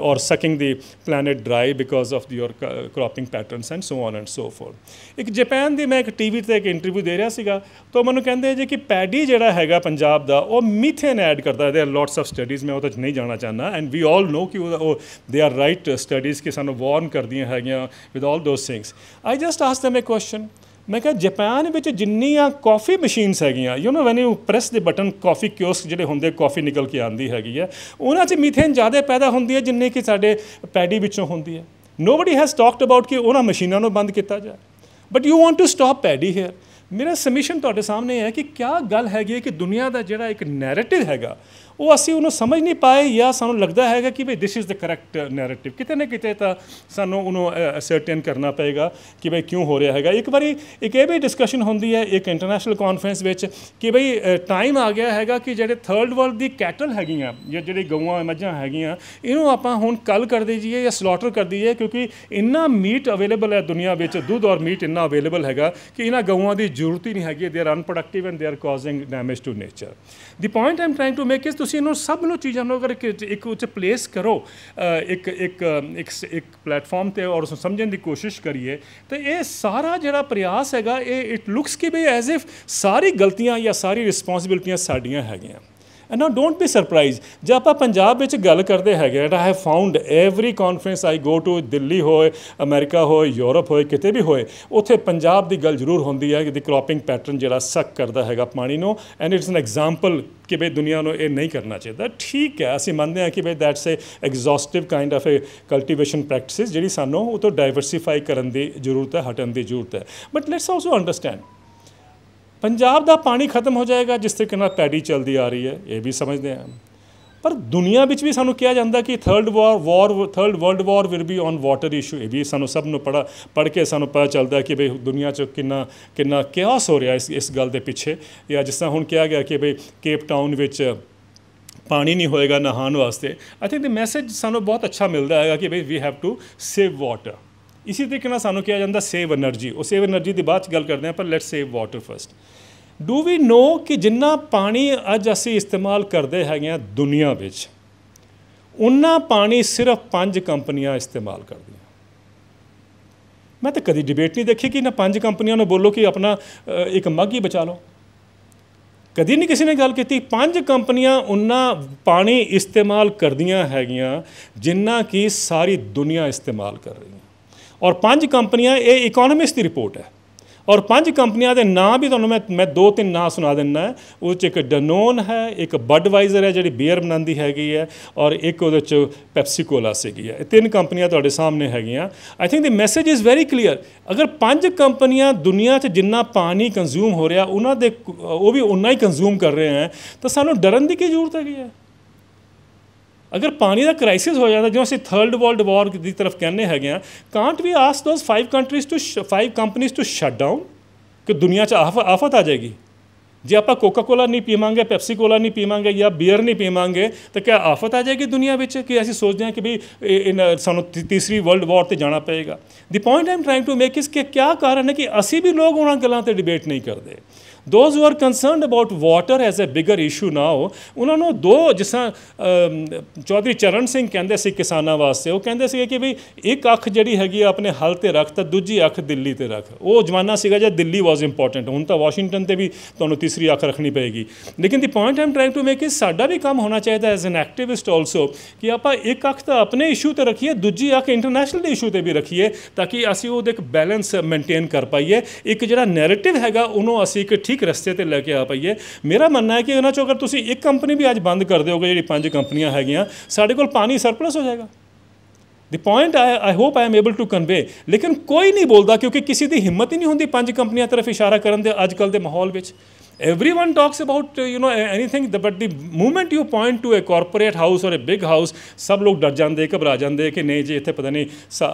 or sucking the planet dry because of your cropping patterns and so on and so forth ਇੱਕ ਜਾਪਾਨ ਦੀ ਮੈਂ ਇੱਕ ਟੀਵੀ ਤੇ ਇੱਕ ਇੰਟਰਵਿਊ ਦੇ ਰਿਹਾ ਸੀਗਾ ਤਾਂ ਮੈਨੂੰ ਕਹਿੰਦੇ ਜੇ ਕਿ ਪੈਡੀ ਜਿਹੜਾ ਹੈਗਾ ਪੰਜਾਬ ਦਾ ਉਹ ਮੀਥੇਨ ਐਡ ਕਰਦਾ ਹੈ ਦੇ ਲੋਟਸ ਆਫ ਸਟੱਡੀਜ਼ ਮੈਂ ਉਹ ਤਾਂ ਨਹੀਂ ਜਾਣਾ ਚਾਹਨਾ ਐਂਡ ਵੀ ਆਲ ਨੋ ਕਿ ਉਹ ਦੇ ਆਰ ਰਾਈਟ ਸਟੱਡੀਜ਼ ਕਿ ਸਾਨੂੰ ਵਾਰਨ ਕਰਦੀਆਂ ਹੈਗੀਆਂ with all those things I just ask them a question ਮੈਂ ਕਿਹਾ ਜਾਪਾਨ ਵਿੱਚ ਜਿੰਨੀਆਂ ਕਾਫੀ ਮਸ਼ੀਨਸ ਹੈਗੀਆਂ you know when you press the button coffee kiosk ਜਿਹੜੇ ਹੁੰਦੇ ਕਾਫੀ ਨਿਕਲ ਕੇ ਆਉਂਦੀ ਹੈਗੀ ਹੈ ਉਹਨਾਂ 'ਚ ਮੀਥੇਨ ਜ਼ਿਆਦਾ ਪੈਦਾ ਹੁੰਦੀ ਹੈ ਜਿੰਨੇ ਕਿ ਸਾਡੇ ਪੈਡੀ ਵਿੱਚੋਂ ਹੁੰਦੀ ਹੈ ਨੋਬਡੀ ਹੈਜ਼ ਟਾਕਡ ਅਬਾਊਟ ਕਿ ਉਹਨਾਂ ਮਸ਼ੀਨਾਂ ਨੂੰ ਬੰਦ ਕੀਤਾ ਜਾਏ but you want to stop paddy here ਮੇਰਾ ਸਬਮਿਸ਼ਨ ਤੁਹਾਡੇ ਸਾਹਮਣੇ ਹੈ ਕਿ ਕੀ ਗੱਲ ਹੈਗੀ ਹੈ ਕਿ ਦੁਨੀਆ ਦਾ ਜਿਹੜਾ ਇੱਕ ਨੈਰੇਟਿਵ ਹੈਗਾ ਉਹ ਅਸੀਂ ਉਹਨੂੰ ਸਮਝ ਨਹੀਂ ਪਾਏ ਜਾਂ ਸਾਨੂੰ ਲੱਗਦਾ ਹੈਗਾ ਕਿ ਭਈ this is the correct narrative ਕਿਤੇ ਨਾ ਕਿਤੇ ਤਾਂ ਸਾਨੂੰ ਉਹਨੂੰ ਅਸਰਟਨ ਕਰਨਾ ਪਏਗਾ ਕਿ ਭਈ ਕਿਉਂ ਹੋ ਰਿਹਾ ਹੈਗਾ ਇੱਕ ਵਾਰੀ ਇੱਕ ਇਹ ਵੀ ਡਿਸਕਸ਼ਨ ਹੁੰਦੀ ਹੈ ਇੱਕ ਇੰਟਰਨੈਸ਼ਨਲ ਕਾਨਫਰੰਸ ਵਿੱਚ ਕਿ ਭਈ ਟਾਈਮ ਆ ਗਿਆ ਹੈਗਾ ਕਿ ਜਿਹੜੇ ਥਰਡ ਵਰਲਡ ਦੀ ਕੈਟਲ ਹੈਗੀਆਂ ਜਾਂ ਜਿਹੜੇ ਗਊਆਂ ਮੱਝਾਂ ਹੈਗੀਆਂ ਇਹਨੂੰ ਆਪਾਂ ਹੁਣ ਕੱਲ ਕਰ ਦਈਏ ਜਾਂ ਸਲੌਟਰ ਕਰ ਦਈਏ ਕਿਉਂਕਿ ਇੰਨਾ ਮੀਟ ਅਵੇਲੇਬਲ ਹੈ ਦੁਨੀਆ ਵਿੱਚ ਦੁੱਧ ਔਰ ਮੀਟ ਇੰਨਾ ਅਵੇਲੇਬਲ ਹੈਗਾ ਕਿ ਇਹਨਾਂ ਗਊਆਂ ਦੀ ਜ਼ਰੂਰਤ ਹੀ ਨਹੀਂ ਹੈਗੀ they are unproductive and they are causing damage to nature the point Aam trying to make is ਤੁਸੀਂ ਇਹਨਾਂ ਸਭ ਨੂੰ ਚੀਜ਼ਾਂ ਨੂੰ ਅਗਰ ਇੱਕ ਉੱਚ ਪਲੇਸ ਕਰੋ ਇੱਕ ਇੱਕ ਇੱਕ ਇੱਕ ਪਲੇਟਫਾਰਮ ਤੇ ਔਰ ਉਸ ਨੂੰ ਸਮਝਣ ਦੀ ਕੋਸ਼ਿਸ਼ ਕਰੀਏ ਤੇ ਇਹ ਸਾਰਾ ਜਿਹੜਾ ਪ੍ਰਯਾਸ ਹੈਗਾ ਇਹ ਇਟ ਲੁਕਸ ਕਿ ਬਈ ਐਜ਼ ਇਫ ਸਾਰੀ ਗਲਤੀਆਂ ਜਾਂ ਸਾਰੀ ਰਿਸਪੌਂਸਿਬਿਲਟੀਆਂ ਸਾਡੀਆਂ ਹੈਗੀਆਂ ਐਂਡ ਨਾ ਡੋਨਟ ਬੀ ਸਰਪ੍ਰਾਈਜ਼ ਜੇ ਆਪਾਂ ਪੰਜਾਬ ਵਿੱਚ ਗੱਲ ਕਰਦੇ ਹੈਗੇ and I have found every conference I go to Delhi ਹੋਏ ਅਮਰੀਕਾ ਹੋਏ ਯੂਰਪ ਹੋਏ ਕਿਤੇ ਵੀ ਹੋਏ ਉੱਥੇ ਪੰਜਾਬ ਦੀ ਗੱਲ ਜ਼ਰੂਰ ਹੁੰਦੀ ਹੈ ਕਿ ਦੀ ਕ੍ਰੋਪਿੰਗ ਪੈਟਰਨ ਜਿਹੜਾ ਸੱਕ ਕਰਦਾ ਹੈਗਾ ਪਾਣੀ ਨੂੰ ਐਂਡ ਇਟਸ ਐਨ ਐਗਜ਼ਾਮਪਲ ਕਿ ਬਈ ਦੁਨੀਆ ਨੂੰ ਇਹ ਨਹੀਂ ਕਰਨਾ ਚਾਹੀਦਾ ਠੀਕ ਹੈ ਅਸੀਂ ਮੰਨਦੇ ਹਾਂ ਕਿ ਬਈ that's a exhaustive kind of a cultivation practice ਜਿਹੜੀ ਸਾਨੂੰ ਉਹ ਤੋਂ ਡਾਈਵਰਸਿਫਾਈ ਕਰਨ ਦੀ ਜ਼ਰੂਰਤ ਹੈ ਹਟਣ ਦੀ ਜ਼ਰੂਰਤ ਹੈ but let's also understand Punjab ਦਾ ਪਾਣੀ ਖਤਮ ਹੋ ਜਾਏਗਾ ਜਿਸ ਤਰੀਕੇ ਨਾਲ ਪੈੜੀ ਚੱਲਦੀ ਆ ਰਹੀ ਹੈ ਇਹ ਵੀ ਸਮਝਦੇ ਆ ਪਰ ਦੁਨੀਆ ਵਿੱਚ ਵੀ ਸਾਨੂੰ ਕਿਹਾ ਜਾਂਦਾ ਕਿ third war war third world war will be on water issue ਇਹ ਵੀ ਸਾਨੂੰ ਸਭ ਨੂੰ ਪੜਾ ਪੜ ਕੇ ਸਾਨੂੰ ਪਤਾ ਚੱਲਦਾ ਕਿ ਬਈ ਦੁਨੀਆ 'ਚ ਕਿੰਨਾ ਕਿੰਨਾ ਕਿਆਸ ਹੋ ਰਿਹਾ ਇਸ ਇਸ ਗੱਲ ਦੇ ਪਿੱਛੇ ਜਾਂ ਜਿਸ ਤਰ੍ਹਾਂ ਹੁਣ ਕਿਹਾ ਗਿਆ ਕਿ ਬਈ ਕੇਪ ਟਾਊਨ ਵਿੱਚ ਪਾਣੀ ਨਹੀਂ ਹੋਏਗਾ ਨਹਾਉਣ ਵਾਸਤੇ ਆਈ ਥਿੰਕ ਦ ਮੈਸੇਜ ਸਾਨੂੰ ਬਹੁਤ ਅੱਛਾ ਮਿਲਦਾ ਹੈਗਾ ਕਿ ਬਈ we have to save water ਇਸੇ ਤਰੀਕੇ ਨਾਲ ਸਾਨੂੰ ਕਿਹਾ ਜਾਂਦਾ ਸੇਵ એનર્ਜੀ ਉਹ ਸੇਵ એનર્ਜੀ ਦੀ ਬਾਅਦ ਚ ਗੱਲ ਕਰਦੇ ਆ ਪਰ let's save water first do we know ਕਿ ਜਿੰਨਾ ਪਾਣੀ ਅੱਜ ਅਸੀਂ ਇਸਤੇਮਾਲ ਕਰਦੇ ਹੈਗੇ ਆ ਦੁਨੀਆ ਵਿੱਚ ਉਹਨਾਂ ਪਾਣੀ ਸਿਰਫ ਪੰਜ ਕੰਪਨੀਆਂ ਇਸਤੇਮਾਲ ਕਰਦੀਆਂ ਮੈਂ ਤਾਂ ਕਦੀ ਡਿਬੇਟ ਨਹੀਂ ਦੇਖੀ ਕਿ ਨਾ ਪੰਜ ਕੰਪਨੀਆਂ ਨੂੰ ਬੋਲੋ ਕਿ ਆਪਣਾ ਇੱਕ ਮੱਗ ਹੀ ਬਚਾ ਲਓ ਕਦੀ ਨਹੀਂ ਕਿਸੇ ਨੇ ਗੱਲ ਕੀਤੀ ਪੰਜ ਕੰਪਨੀਆਂ ਉਹਨਾਂ ਪਾਣੀ ਇਸਤੇਮਾਲ ਕਰਦੀਆਂ ਹੈਗੀਆਂ ਜਿੰਨਾ ਕਿ ਸਾਰੀ ਦੁਨੀਆ ਇਸਤੇਮਾਲ ਕਰ ਰਹੀ ਹੈ ਔਰ ਪੰਜ ਕੰਪਨੀਆਂ ਇਹ ਇਕਨੋਮਿਸਟ ਦੀ ਰਿਪੋਰਟ ਹੈ ਔਰ ਪੰਜ ਕੰਪਨੀਆਂ ਦੇ ਨਾਂ ਵੀ ਤੁਹਾਨੂੰ ਮੈਂ ਮੈਂ ਦੋ ਤਿੰਨ ਨਾਂ ਸੁਣਾ ਦਿੰਨਾ ਉਹ ਚ ਇੱਕ ਡਨੋਨ ਹੈ ਇੱਕ ਬਡਵਾਈਜ਼ਰ ਹੈ ਜਿਹੜੀ ਬੀਅਰ ਬਣਾਉਂਦੀ ਹੈਗੀ ਹੈ ਔਰ ਇੱਕ ਉਹਦੇ ਚ ਪੈਪਸੀ ਕੋਲਾ ਸੀਗੀ ਹੈ ਇਹ ਤਿੰਨ ਕੰਪਨੀਆਂ ਤੁਹਾਡੇ ਸਾਹਮਣੇ ਹੈਗੀਆਂ I think the message is very clear ਅਗਰ ਪੰਜ ਕੰਪਨੀਆਂ ਦੁਨੀਆ 'ਚ ਜਿੰਨਾ ਪਾਣੀ ਕੰਜ਼ੂਮ ਹੋ ਰਿਹਾ ਉਹਨਾਂ ਦੇ ਉਹ ਵੀ ਉਨਾ ਹੀ ਕੰਜ਼ੂਮ ਕਰ ਰਹੇ ਹਨ ਤਾਂ ਸਾਨੂੰ ਡਰਨ ਦੀ ਕੀ ਜ਼ਰੂਰਤ ਹੈਗੀ ਹੈ ਅਗਰ ਪਾਣੀ ਦਾ ਕ੍ਰਾਈਸਿਸ ਹੋ ਜਾਂਦਾ ਜਿਵੇਂ ਅਸੀਂ ਥਰਡ ਵਰਲਡ ਵਾਰ ਦੀ ਤਰਫ ਕਹਿੰਨੇ ਹੈਗੇ ਆ can't we ask those five countries to five ਕੰਪਨੀਆਂ ਟੂ ਸ਼ਟ ਡਾਊਨ ਕਿ ਦੁਨੀਆ 'ਚ ਆਫਤ ਆ ਜਾਏਗੀ ਜੇ ਆਪਾਂ ਕੋਕਾ ਕੋਲਾ ਨਹੀਂ ਪੀਵਾਂਗੇ ਪੈਪਸੀ ਕੋਲਾ ਨਹੀਂ ਪੀਵਾਂਗੇ ਜਾਂ ਬੀਅਰ ਨਹੀਂ ਪੀਵਾਂਗੇ ਤਾਂ ਕਿਆ ਆਫਤ ਆ ਜਾਏਗੀ ਦੁਨੀਆ ਵਿੱਚ ਕਿ ਅਸੀਂ ਸੋਚਦੇ ਹਾਂ ਕਿ ਵੀ ਸਾਨੂੰ ਤੀਸਰੀ ਵਰਲਡ ਵਾਰ ਤੇ ਜਾਣਾ ਪਏਗਾ the point Aam trying to make is ਕਿ ਕਿਆ ਕਾਰਨ ਹੈ ਕਿ ਅਸੀਂ ਵੀ ਲੋਕ ਉਹਨਾਂ ਗੱਲਾਂ ਤੇ ਡਿਬੇਟ ਨਹੀਂ ਕਰਦੇ those who are concerned about water as a bigger issue now ਉਹਨਾਂ ਨੂੰ ਦੋ ਜਿਸਾਂ ਚੌਧਰੀ ਚਰਨ ਸਿੰਘ ਕਹਿੰਦੇ ਸੀ ਕਿਸਾਨਾਂ ਵਾਸਤੇ ਉਹ ਕਹਿੰਦੇ ਸੀ ਕਿ ਵੀ ਇੱਕ ਅੱਖ ਜਿਹੜੀ ਹੈਗੀ ਆਪਣੇ ਹਲ ਤੇ ਰੱਖ ਤਾਂ ਦੂਜੀ ਅੱਖ ਦਿੱਲੀ ਤੇ ਰੱਖ ਉਹ ਜਮਾਨਾ ਸੀਗਾ ਜਦ ਦਿੱਲੀ ਵਾਸ ਇੰਪੋਰਟੈਂਟ ਹੁਣ ਤਾਂ ਵਾਸ਼ਿੰਗਟਨ ਤੇ ਵੀ ਤੁਹਾਨੂੰ ਤੀਸਰੀ ਅੱਖ ਰੱਖਣੀ ਪਏਗੀ ਲੇਕਿਨ the point Aam trying to make is ਸਾਡਾ ਵੀ ਕੰਮ ਹੋਣਾ ਚਾਹੀਦਾ ਐਜ਼ ਐਨ ਐਕਟਿਵਿਸਟ ਆਲਸੋ ਕਿ ਆਪਾਂ ਇੱਕ ਅੱਖ ਤਾਂ ਆਪਣੇ ਇਸ਼ੂ ਤੇ ਰੱਖੀਏ ਦੂਜੀ ਅੱਖ ਇੰਟਰਨੈਸ਼ਨਲ ਇਸ਼ੂ ਤੇ ਵੀ ਰੱਖੀਏ ਤਾਂ ਕਿ ਅਸੀਂ ਉਹਦੇ ਇੱਕ ਬੈਲੈਂਸ ਮੇਨਟੇਨ ਕਰ ਪਾਈਏ ਇੱਕ ਜਿਹੜਾ ਨੈਰੇਟਿਵ ਹੈਗਾ ਉਹਨੂੰ ਅਸੀਂ ਇੱਕ ਠੀਕ ਰਸਤੇ ਤੇ ਲੈ ਕੇ ਆ ਪਈਏ ਮੇਰਾ ਮੰਨਣਾ ਹੈ ਕਿ ਉਹਨਾਂ ਚੋਂ ਅਗਰ ਤੁਸੀਂ ਇੱਕ ਕੰਪਨੀ ਵੀ ਅੱਜ ਬੰਦ ਕਰ ਦਿਓਗੇ ਜਿਹੜੀ ਪੰਜ ਕੰਪਨੀਆਂ ਹੈਗੀਆਂ ਸਾਡੇ ਕੋਲ ਪਾਣੀ ਸਰਪਲਸ ਹੋ ਜਾਏਗਾ the point I I hope am able to convey ਲੇਕਿਨ ਕੋਈ ਨਹੀਂ ਬੋਲਦਾ ਕਿਉਂਕਿ ਕਿਸੇ ਦੀ ਹਿੰਮਤ ਹੀ ਨਹੀਂ ਹੁੰਦੀ ਪੰਜ ਕੰਪਨੀਆਂ ਤਰਫ ਇਸ਼ਾਰਾ ਕਰਨ ਦੇ ਅੱਜਕੱਲ ਦੇ ਮਾਹੌਲ ਵਿੱਚ everyone talks about uh, you know anything but the moment you point to a corporate house or a big house ਸਭ ਲੋਕ ਡਰ ਜਾਂਦੇ ਘਬਰਾ ਜਾਂਦੇ ਕਿ ਨਹੀਂ ਜੀ ਇੱਥੇ ਪਤਾ ਨਹੀਂ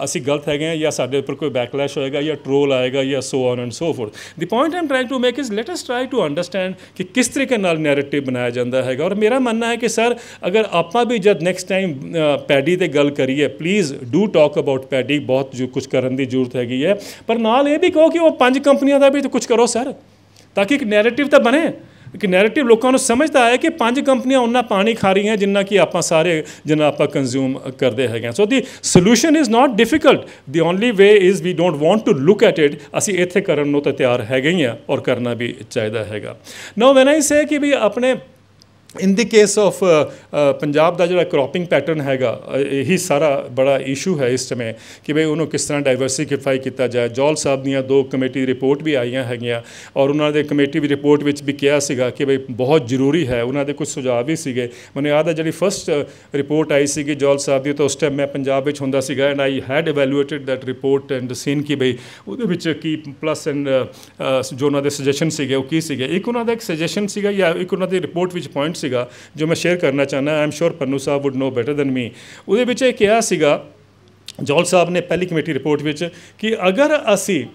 ਅਸੀਂ ਗਲਤ ਹੈਗੇ ਆ ਜਾਂ ਸਾਡੇ ਉੱਪਰ ਕੋਈ ਬੈਕਲੈਸ਼ ਹੋਏਗਾ ਜਾਂ ਟ੍ਰੋਲ ਆਏਗਾ ਜਾਂ so on and so forth the point Aam trying to make is let us try to understand ਕਿ ਕਿਸ ਤਰੀਕੇ ਨਾਲ ਨੈਰੇਟਿਵ ਬਣਾਇਆ ਜਾਂਦਾ ਹੈਗਾ ਔਰ ਮੇਰਾ ਮੰਨਣਾ ਹੈ ਕਿ ਸਰ ਅਗਰ ਆਪਾਂ ਵੀ ਜਦ ਨੈਕਸਟ ਟਾਈਮ ਪੈਡੀ ਤੇ ਗੱਲ ਕਰੀਏ please do talk about paddy ਬਹੁਤ ਜੋ ਕੁਝ ਕਰਨ ਦੀ ਜ਼ਰੂਰਤ ਹੈਗੀ ਹੈ ਪਰ ਨਾਲ ਇਹ ਵੀ ਕਹੋ ਕਿ ਉਹ ਪੰਜ ਕੰਪਨੀਆਂ ਦਾ ਵੀ ਕੁਝ ਕਰੋ ਸਰ ਤਾਂ ਕਿ ਇੱਕ ਨੈਰੇਟਿਵ ਤਾਂ ਬਣੇ ਇੱਕ ਨੈਰੇਟਿਵ ਲੋਕਾਂ ਨੂੰ ਸਮਝਦਾ ਆਇਆ ਕਿ ਪੰਜ ਕੰਪਨੀਆਂ ਉਹਨਾਂ ਪਾਣੀ ਖਾ ਰਹੀਆਂ ਜਿੰਨਾ ਕਿ ਆਪਾਂ ਸਾਰੇ ਜਿੰਨਾ ਆਪਾਂ ਕੰਜ਼ੂਮ ਕਰਦੇ ਹੈਗੇ so the solution is not difficult the only way is we don't want to look at it ਅਸੀਂ ਇੱਥੇ ਕਰਨ ਨੂੰ ਤਾਂ ਤਿਆਰ ਹੈਗੇ ਹੀ ਆ ਔਰ ਕਰਨਾ ਵੀ ਚਾਹੀਦਾ ਹੈਗਾ ਨਾਓ ਵੈਨ ਆਈ ਸੇ ਕਿ ਵੀ ਆਪਣੇ in the case of Punjab ਦਾ ਜਿਹੜਾ ਕ੍ਰੋਪਿੰਗ ਪੈਟਰਨ ਹੈਗਾ ਇਹੀ ਸਾਰਾ ਬੜਾ ਇਸ਼ੂ ਹੈ ਇਸ ਸਮੇਂ ਕਿ ਭਈ ਉਹਨੂੰ ਕਿਸ ਤਰ੍ਹਾਂ ਡਾਈਵਰਸਿਫਾਈ ਕੀਤਾ ਜਾਏ ਜੋਲ ਸਾਹਿਬ ਦੀਆਂ ਦੋ ਕਮੇਟੀ ਰਿਪੋਰਟ ਵੀ ਆਈਆਂ ਹੈਗੀਆਂ ਔਰ ਉਹਨਾਂ ਦੇ ਕਮੇਟੀ ਵੀ ਰਿਪੋਰਟ ਵਿੱਚ ਵੀ ਕਿਹਾ ਸੀਗਾ ਕਿ ਭਈ ਬਹੁਤ ਜ਼ਰੂਰੀ ਹੈ ਉਹਨਾਂ ਦੇ ਕੁਝ ਸੁਝਾਅ ਵੀ ਸੀਗੇ ਮੈਨੂੰ ਯਾਦ ਹੈ ਜਿਹੜੀ ਫਰਸਟ ਰਿਪੋਰਟ ਆਈ ਸੀ ਕਿ ਜੋਲ ਸਾਹਿਬ ਦੀ ਤਾਂ ਉਸ ਟਾਈਮ ਮੈਂ ਪੰਜਾਬ ਵਿੱਚ ਹੁੰਦਾ ਸੀਗਾ and I had evaluated that report and seen ਕਿ ਭਈ ਉਹਦੇ ਵਿੱਚ ਕੀ ਪਲੱਸ ਐਂਡ ਜੋ ਉਹਨਾਂ ਦੇ ਸੁਜੈਸ਼ਨ ਸੀਗੇ ਉਹ ਕੀ ਸੀਗੇ ਇੱਕ ਉਹਨਾਂ ਦਾ ਇੱਕ ਸੁਜੈਸ਼ਨ ਸੀਗਾ ਜਾਂ ਇੱਕ ਉਹਨਾਂ ਦੀ ਰਿਪੋਰਟ ਵਿੱਚ ਪੁਆਇੰਟ ਸੀਗਾ ਜੋ ਮੈਂ ਸ਼ੇਅਰ ਕਰਨਾ ਚਾਹਨਾ I'm sure Pannu Sahib would know better than me ਉਹਦੇ ਵਿੱਚ ਇਹ ਕਿਹਾ ਸੀਗਾ ਜੋਲ ਸਾਹਿਬ ਨੇ ਪਹਿਲੀ ਕਮੇਟੀ ਰਿਪੋਰਟ ਵਿੱਚ ਕਿ ਅਗਰ ਅਸੀਂ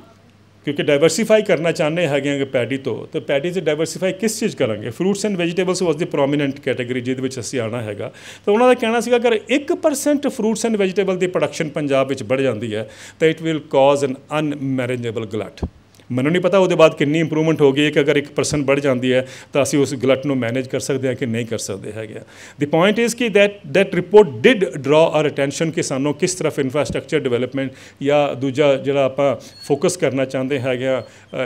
ਕਿਉਂਕਿ ਡਾਈਵਰਸੀਫਾਈ ਕਰਨਾ ਚਾਹੁੰਦੇ ਹੈਗੇ ਕਿ ਪੈਡੀ ਤੋਂ ਤਾਂ ਪੈਡੀ 'ਚ ਡਾਈਵਰਸੀਫਾਈ ਕਿਸ ਚੀਜ਼ ਕਰਾਂਗੇ fruits and vegetables was the prominent category ਜਿਹਦੇ ਵਿੱਚ ਅਸੀਂ ਆਣਾ ਹੈਗਾ ਤਾਂ ਉਹਨਾਂ ਦਾ ਕਹਿਣਾ ਸੀਗਾ ਅਗਰ 1% ਫਰੂਟਸ ਐਂਡ ਵੈਜੀਟੇਬਲ ਦੀ ਪ੍ਰੋਡਕਸ਼ਨ ਪੰਜਾਬ ਵਿੱਚ ਵੱਧ ਜਾਂਦੀ ਹੈ ਤਾਂ ਇਟ ਵਿਲ ਕਾਜ਼ ਐਨ ਅਨਮੈਨੇਜੇਬਲ ਗਲਟ मैं नहीं पता वो बाद कि इंपरूवमेंट हो गई कि अगर एक परसन बढ़ जाती है तो असं उस गलट न मैनेज कर सकते हैं कि नहीं कर सकते हैं द पॉइंट इज़ कि that that report did draw our attention कि सानों किस तरफ इंफ्रास्ट्रक्चर डिवेलपमेंट या दूजा जरा आप फोकस करना चाहते हैं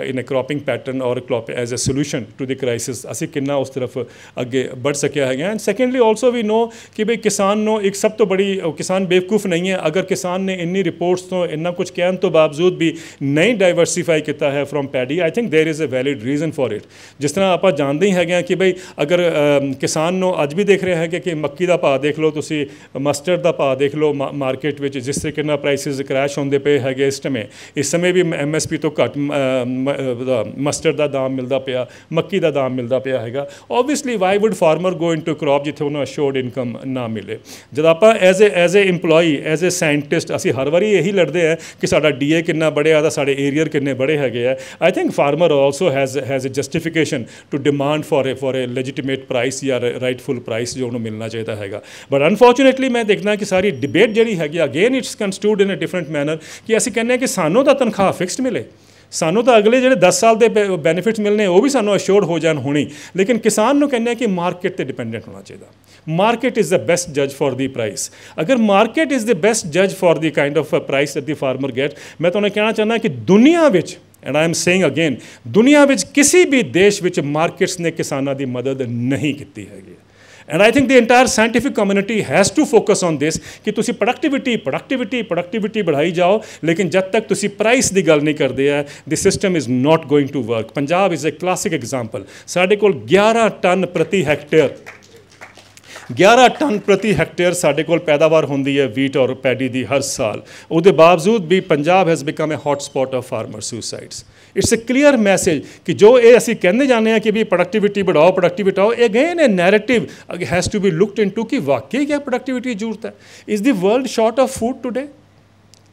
इन ए क्रॉपिंग पैटर्न और crop as a solution to the crisis असं कि उस तरफ अगे बढ़ सकिया है and secondly also we know कि भाई किसान नो एक सब तो बड़ी किसान बेवकूफ़ नहीं है अगर किसान ने इन्नी रिपोर्ट्स तो इन्ना कुछ कहने तो बावजूद भी नहीं डायवर्सीफाई किया है ਹੈ from paddy I think there is a valid reason for it ਜਿਸ ਤਰ੍ਹਾਂ ਆਪਾਂ ਜਾਣਦੇ ਹੀ ਹੈਗੇ ਆ ਕਿ ਬਈ ਅਗਰ ਕਿਸਾਨ ਨੂੰ ਅੱਜ ਵੀ ਦੇਖ ਰਿਹਾ ਹੈ ਕਿ ਮੱਕੀ ਦਾ ਭਾਅ ਦੇਖ ਲਓ ਤੁਸੀਂ ਮਸਟਰਡ ਦਾ ਭਾਅ ਦੇਖ ਲਓ ਮਾਰਕੀਟ ਵਿੱਚ ਜਿਸ ਤਰ੍ਹਾਂ ਕਿੰਨਾ ਪ੍ਰਾਈਸਿਸ ਕ੍ਰੈਸ਼ ਹੁੰਦੇ ਪਏ ਹੈਗੇ ਇਸ ਸਮੇਂ ਇਸ ਸਮੇਂ ਵੀ ਐਮਐਸਪੀ ਤੋਂ ਘੱਟ ਮਸਟਰਡ ਦਾ ਦਾਮ ਮਿਲਦਾ ਪਿਆ ਮੱਕੀ ਦਾ ਦਾਮ ਮਿਲਦਾ ਪਿਆ ਹੈਗਾ obviously why would farmer go into crop ਜਿੱਥੇ ਉਹਨੂੰ ਅਸ਼ੋਰਡ ਇਨਕਮ ਨਾ ਮਿਲੇ ਜਦ ਆਪਾਂ as a as a employee as a scientist ਅਸੀਂ ਹਰ ਵਾਰੀ ਇਹੀ ਲੜਦੇ ਆ ਕਿ ਸਾਡਾ ਡੀਏ ਕਿੰਨਾ ਬੜਿਆ ਦਾ ਸਾਡੇ ਏਰੀਆ ਕਿੰਨੇ ਬੜੇ ਹੈਗੇ ਗਿਆ I think farmer also has has a justification to demand for a for a legitimate price ਯਾ ਰਾਈਟਫੁਲ ਪ੍ਰਾਈਸ ਜੋ ਉਹਨੂੰ ਮਿਲਣਾ ਚਾਹੀਦਾ ਹੈਗਾ ਬਟ ਅਨਫੋਰਚੂਨੇਟਲੀ ਮੈਂ ਦੇਖਣਾ ਕਿ ਸਾਰੀ ਡਿਬੇਟ ਜਿਹੜੀ ਹੈਗੀ again it's construed in a different manner ਕਿ ਅਸੀਂ ਕਹਿੰਦੇ ਹਾਂ ਕਿ ਸਾਨੂੰ ਤਾਂ ਤਨਖਾਹ ਫਿਕਸਡ ਮਿਲੇ ਸਾਨੂੰ ਤਾਂ ਅਗਲੇ ਜਿਹੜੇ 10 ਸਾਲ ਦੇ ਬੈਨੀਫਿਟਸ ਮਿਲਨੇ ਉਹ ਵੀ ਸਾਨੂੰ ਅਸ਼ੋਰਡ ਹੋ ਜਾਣ ਹੋਣੀ ਲੇਕਿਨ ਕਿਸਾਨ ਨੂੰ ਕਹਿੰਦੇ ਆ ਕਿ ਮਾਰਕੀਟ ਤੇ ਡਿਪੈਂਡੈਂਟ ਹੋਣਾ ਚਾਹੀਦਾ ਮਾਰਕੀਟ ਇਜ਼ ਦ ਬੈਸਟ ਜੱਜ ਫਾਰ ਦੀ ਪ੍ਰਾਈਸ ਅਗਰ ਮਾਰਕੀਟ ਇਜ਼ ਦ ਬੈਸਟ ਜੱਜ for the kind of price that the farmer get ਮੈਂ ਤੁਹਾਨੂੰ ਕਹਿਣਾ ਚਾਹੁੰਦਾ ਕਿ ਦੁਨੀਆ ਵਿੱਚ ਐਂਡ ਆਮ ਸੇਇੰਗ ਅਗੇਨ ਦੁਨੀਆ ਵਿੱਚ ਕਿਸੇ ਵੀ ਦੇਸ਼ ਵਿੱਚ ਮਾਰਕੀਟਸ ਨੇ ਕਿਸਾਨਾਂ ਦੀ ਮਦਦ ਨਹੀਂ ਕੀਤੀ ਹੈਗੀ and I think the entire scientific community has to focus on this ਕਿ ਤੁਸੀਂ ਪ੍ਰੋਡਕਟਿਵਿਟੀ ਪ੍ਰੋਡਕਟਿਵਿਟੀ ਪ੍ਰੋਡਕਟਿਵਿਟੀ ਵਧਾਈ ਜਾਓ ਲੇਕਿਨ ਜਦ ਤੱਕ ਤੁਸੀਂ ਪ੍ਰਾਈਸ ਦੀ ਗੱਲ ਨਹੀਂ ਕਰਦੇ ਆ the system is not going to work Punjab is a classic example ਸਾਡੇ ਕੋਲ 11 ਟਨ ਪ੍ਰਤੀ ਹੈਕਟੇਅਰ 11 ਟਨ ਪ੍ਰਤੀ ਹੈਕਟੇਅਰ ਸਾਡੇ ਕੋਲ ਪੈਦਾਵਾਰ ਹੁੰਦੀ ਹੈ ਵੀਟ ਔਰ ਪੈਡੀ ਦੀ ਹਰ ਸਾਲ ਉਹਦੇ ਬਾਵਜੂਦ ਵੀ Punjab has become a hot spot of farmer suicides it's a clear message ਕਿ ਜੋ ਇਹ ਅਸੀਂ ਕਹਿੰਦੇ ਜਾਂਦੇ ਆ ਕਿ ਵੀ ਪ੍ਰੋਡਕਟਿਵਿਟੀ ਵਧਾਓ ਪ੍ਰੋਡਕਟਿਵਿਟੀ ਆਓ again a narrative has to be looked into ਕਿ ਵਾਕਈ ਕੀ ਪ੍ਰੋਡਕਟਿਵਿਟੀ ਜ਼ਰੂਰਤ ਹੈ is the world short of food today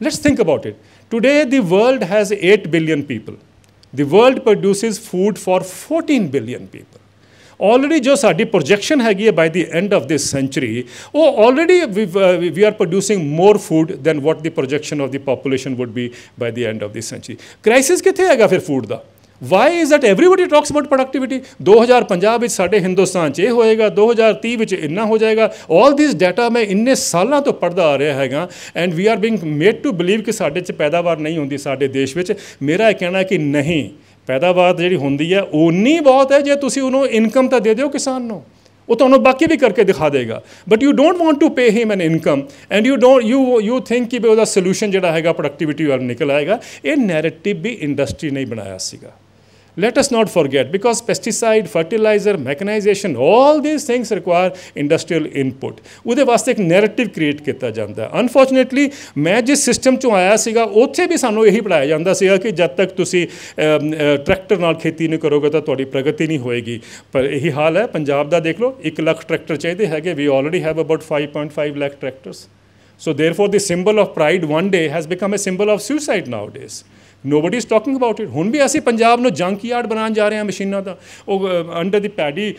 let's think about it today the world has 8 billion people the world produces food for 14 billion people already ਜੋ ਸਾਡੀ projection ਹੈਗੀ ਹੈ by the end of this century ਉਹ already we are producing more food than what the projection of the population would be by the end of this century crisis ਕਿੱਥੇ ਹੈਗਾ ਫਿਰ food ਦਾ why is that everybody talks about productivity 2050 ਵਿੱਚ ਸਾਡੇ ਹਿੰਦੁਸਤਾਨ 'ਚ ਇਹ ਹੋਏਗਾ 2030 ਵਿੱਚ ਇੰਨਾ ਹੋ ਜਾਏਗਾ 올 ਥਿਸ ਡਾਟਾ ਮੈਂ ਇੰਨੇ ਸਾਲਾਂ ਤੋਂ ਪੜਦਾ ਆ ਰਿਹਾ ਹੈਗਾ and we are being made to believe ਕਿ ਸਾਡੇ 'ਚ ਪੈਦਾਵਾਰ ਨਹੀਂ ਹੁੰਦੀ ਸਾਡੇ ਦੇਸ਼ ਵਿੱਚ ਮੇਰਾ ਇਹ ਕਹਿਣਾ ਕਿ ਨਹੀਂ ਪੈਦਾਵਾਰ ਜਿਹੜੀ ਹੁੰਦੀ ਹੈ ਉਨੀ ਬਹੁਤ ਹੈ ਜੇ ਤੁਸੀਂ ਉਹਨੂੰ ਇਨਕਮ ਤਾਂ ਦੇ ਦਿਓ ਕਿਸਾਨ ਨੂੰ ਉਹ ਤੁਹਾਨੂੰ ਬਾਕੀ ਵੀ ਕਰਕੇ ਦਿਖਾ ਦੇਗਾ but you don't want to pay him an income and you don't you you think ਕਿ ਉਹਦਾ ਸੋਲੂਸ਼ਨ ਜਿਹੜਾ ਹੈਗਾ ਪ੍ਰੋਡਕਟਿਵਿਟੀ ਵਾਲਾ ਨਿਕਲ ਆਏਗਾ ਇਹ ਨੈਰੇਟਿਵ ਵੀ ਇੰਡਸਟਰੀ ਨੇ ਬਣਾਇਆ ਸੀਗਾ let us not forget because pesticide fertilizer mechanization all these things require industrial input ude waste ek narrative create kita janda unfortunately main jis system chu aaya siga utthe bhi sanu ehi padhaya janda siga ki jab tak tusi tractor naal kheti nahi karoge ta todi pragati nahi hovegi par ehi hal hai punjab da dekh lo 1 lakh tractor chahide hage we already have about 5.5 lakh tractors so therefore the symbol of pride one day has become a symbol of suicide nowadays nobody is talking about it ਹੁਣ ਵੀ ਅਸੀਂ ਪੰਜਾਬ ਨੂੰ junk yard ਬਣਾਉਣ ਜਾ ਰਹੇ ਹਾਂ ਮਸ਼ੀਨਾਂ ਦਾ ਉਹ ਅੰਡਰ ਦੀ ਪੈਡੀ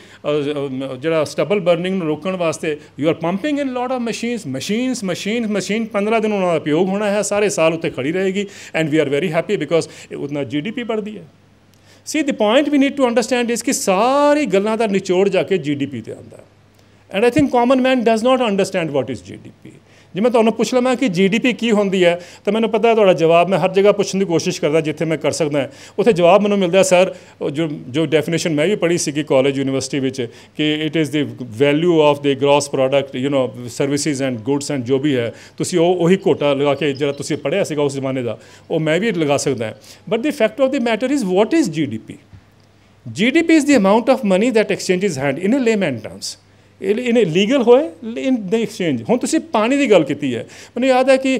ਜਿਹੜਾ ਸਟਬਲ ਬਰਨਿੰਗ ਨੂੰ ਰੋਕਣ ਵਾਸਤੇ you are pumping in lot of machines machines machine machine 15 ਦਿਨ ਉਹਨਾਂ ਦਾ ਉਪਯੋਗ ਹੋਣਾ ਹੈ ਸਾਰੇ ਸਾਲ ਉੱਤੇ ਖੜੀ ਰਹੇਗੀ and we are very happy because ਉਤਨਾ ਜੀਡੀਪੀ ਵੱਧਦੀ ਹੈ see the point we need to understand is ਕਿ ਸਾਰੀ ਗੱਲਾਂ ਦਾ ਨਿਚੋੜ ਜਾ ਕੇ ਜੀਡੀਪੀ ਤੇ ਆਉਂਦਾ and I think common man does not understand what is GDP ਜੇ ਮੈਂ ਤੁਹਾਨੂੰ ਪੁੱਛ ਲਵਾਂ ਕਿ ਜੀਡੀਪੀ ਕੀ ਹੁੰਦੀ ਹੈ ਤਾਂ ਮੈਨੂੰ ਪਤਾ ਹੈ ਤੁਹਾਡਾ ਜਵਾਬ ਮੈਂ ਹਰ ਜਗ੍ਹਾ ਪੁੱਛਣ ਦੀ ਕੋਸ਼ਿਸ਼ ਕਰਦਾ ਜਿੱਥੇ ਮੈਂ ਕਰ ਸਕਦਾ ਉੱਥੇ ਜਵਾਬ ਮੈਨੂੰ ਮਿਲਦਾ ਸਰ ਜੋ ਜੋ ਡੈਫੀਨੇਸ਼ਨ ਮੈਂ ਵੀ ਪੜ੍ਹੀ ਸੀਗੀ ਕਾਲਜ ਯੂਨੀਵਰਸਿਟੀ ਵਿੱਚ ਕਿ it is the value of the gross product you know services and goods and ਜੋ ਵੀ ਹੈ ਤੁਸੀਂ ਉਹ ਉਹੀ ਕੋਟਾ ਲਗਾ ਕੇ ਜਿਹੜਾ ਤੁਸੀਂ ਪੜ੍ਹਿਆ ਸੀਗਾ ਉਸ ਜ਼ਮਾਨੇ ਦਾ ਉਹ ਮੈਂ ਵੀ ਲਗਾ ਸਕਦਾ but the fact of the matter is what is GDP GDP is the amount of money that exchanges hand in a layman terms ਇਹ ਇਹ ਲੀਗਲ ਹੋਏ ਇਨ ਦ ਐਕਸਚੇਂਜ ਹੁਣ ਤੁਸੀਂ ਪਾਣੀ ਦੀ ਗੱਲ ਕੀਤੀ ਹੈ ਮੈਨੂੰ ਯਾਦ ਹੈ ਕਿ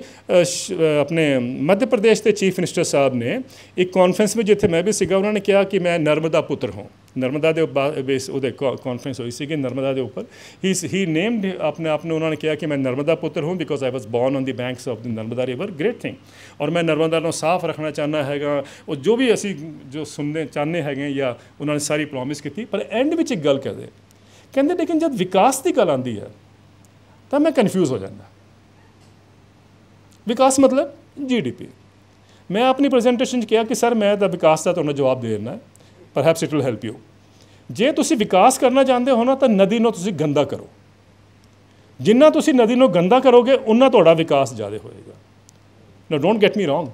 ਆਪਣੇ ਮੱਧ ਪ੍ਰਦੇਸ਼ ਦੇ ਚੀਫ ਮਿਨਿਸਟਰ ਸਾਹਿਬ ਨੇ ਇੱਕ ਕਾਨਫਰੰਸ ਵਿੱਚ ਜਿੱਥੇ ਮੈਂ ਵੀ ਸੀਗਾ ਉਹਨਾਂ ਨੇ ਕਿਹਾ ਕਿ ਮੈਂ ਨਰਮਦਾ ਪੁੱਤਰ ਹਾਂ ਨਰਮਦਾ ਦੇ ਬੇਸ ਉਹਦੇ ਕਾਨਫਰੰਸ ਹੋਈ ਸੀ ਕਿ ਨਰਮਦਾ ਦੇ ਉੱਪਰ ਹੀ ਹੀ ਨੇਮਡ ਆਪਣੇ ਆਪ ਨੂੰ ਉਹਨਾਂ ਨੇ ਕਿਹਾ ਕਿ ਮੈਂ ਨਰਮਦਾ ਪੁੱਤਰ ਹਾਂ because I was born on the banks of the Narmada river great thing ਔਰ ਮੈਂ ਨਰਮਦਾ ਨੂੰ ਸਾਫ਼ ਰੱਖਣਾ ਚਾਹਨਾ ਹੈਗਾ ਉਹ ਜੋ ਵੀ ਅਸੀਂ ਜੋ ਸੁਣਨੇ ਚਾਹਨੇ ਹੈਗੇ ਜਾਂ ਉਹਨਾਂ ਨੇ ਸਾਰੀ ਪ੍ਰੋਮਿਸ ਕੀਤੀ ਪਰ ਐਂਡ ਵਿੱਚ ਇੱਕ ਗੱਲ ਕਰਦੇ ਕਹਿੰਦੇ ਲੇਕਿਨ ਜਦ ਵਿਕਾਸ ਦੀ ਗੱਲ ਆਉਂਦੀ ਹੈ ਤਾਂ ਮੈਂ ਕਨਫਿਊਜ਼ ਹੋ ਜਾਂਦਾ ਵਿਕਾਸ ਮਤਲਬ ਜੀਡੀਪੀ ਮੈਂ ਆਪਣੀ ਪ੍ਰੈਜੈਂਟੇਸ਼ਨ 'ਚ ਕਿਹਾ ਕਿ ਸਰ ਮੈਂ ਤਾਂ ਵਿਕਾਸ ਦਾ ਤੁਹਾਨੂੰ ਜਵਾਬ ਦੇ ਦੇਣਾ perhaps it will help you ਜੇ ਤੁਸੀਂ ਵਿਕਾਸ ਕਰਨਾ ਚਾਹੁੰਦੇ ਹੋ ਨਾ ਤਾਂ ਨਦੀ ਨੂੰ ਤੁਸੀਂ ਗੰਦਾ ਕਰੋ ਜਿੰਨਾ ਤੁਸੀਂ ਨਦੀ ਨੂੰ ਗੰਦਾ ਕਰੋਗੇ ਉਨਾ ਤੁਹਾਡਾ ਵਿਕਾਸ ਜ਼ਿਆਦਾ ਹੋਏਗਾ ਨਾ ਡੋਨਟ ਗੈਟ ਮੀ ਰੋਂਗ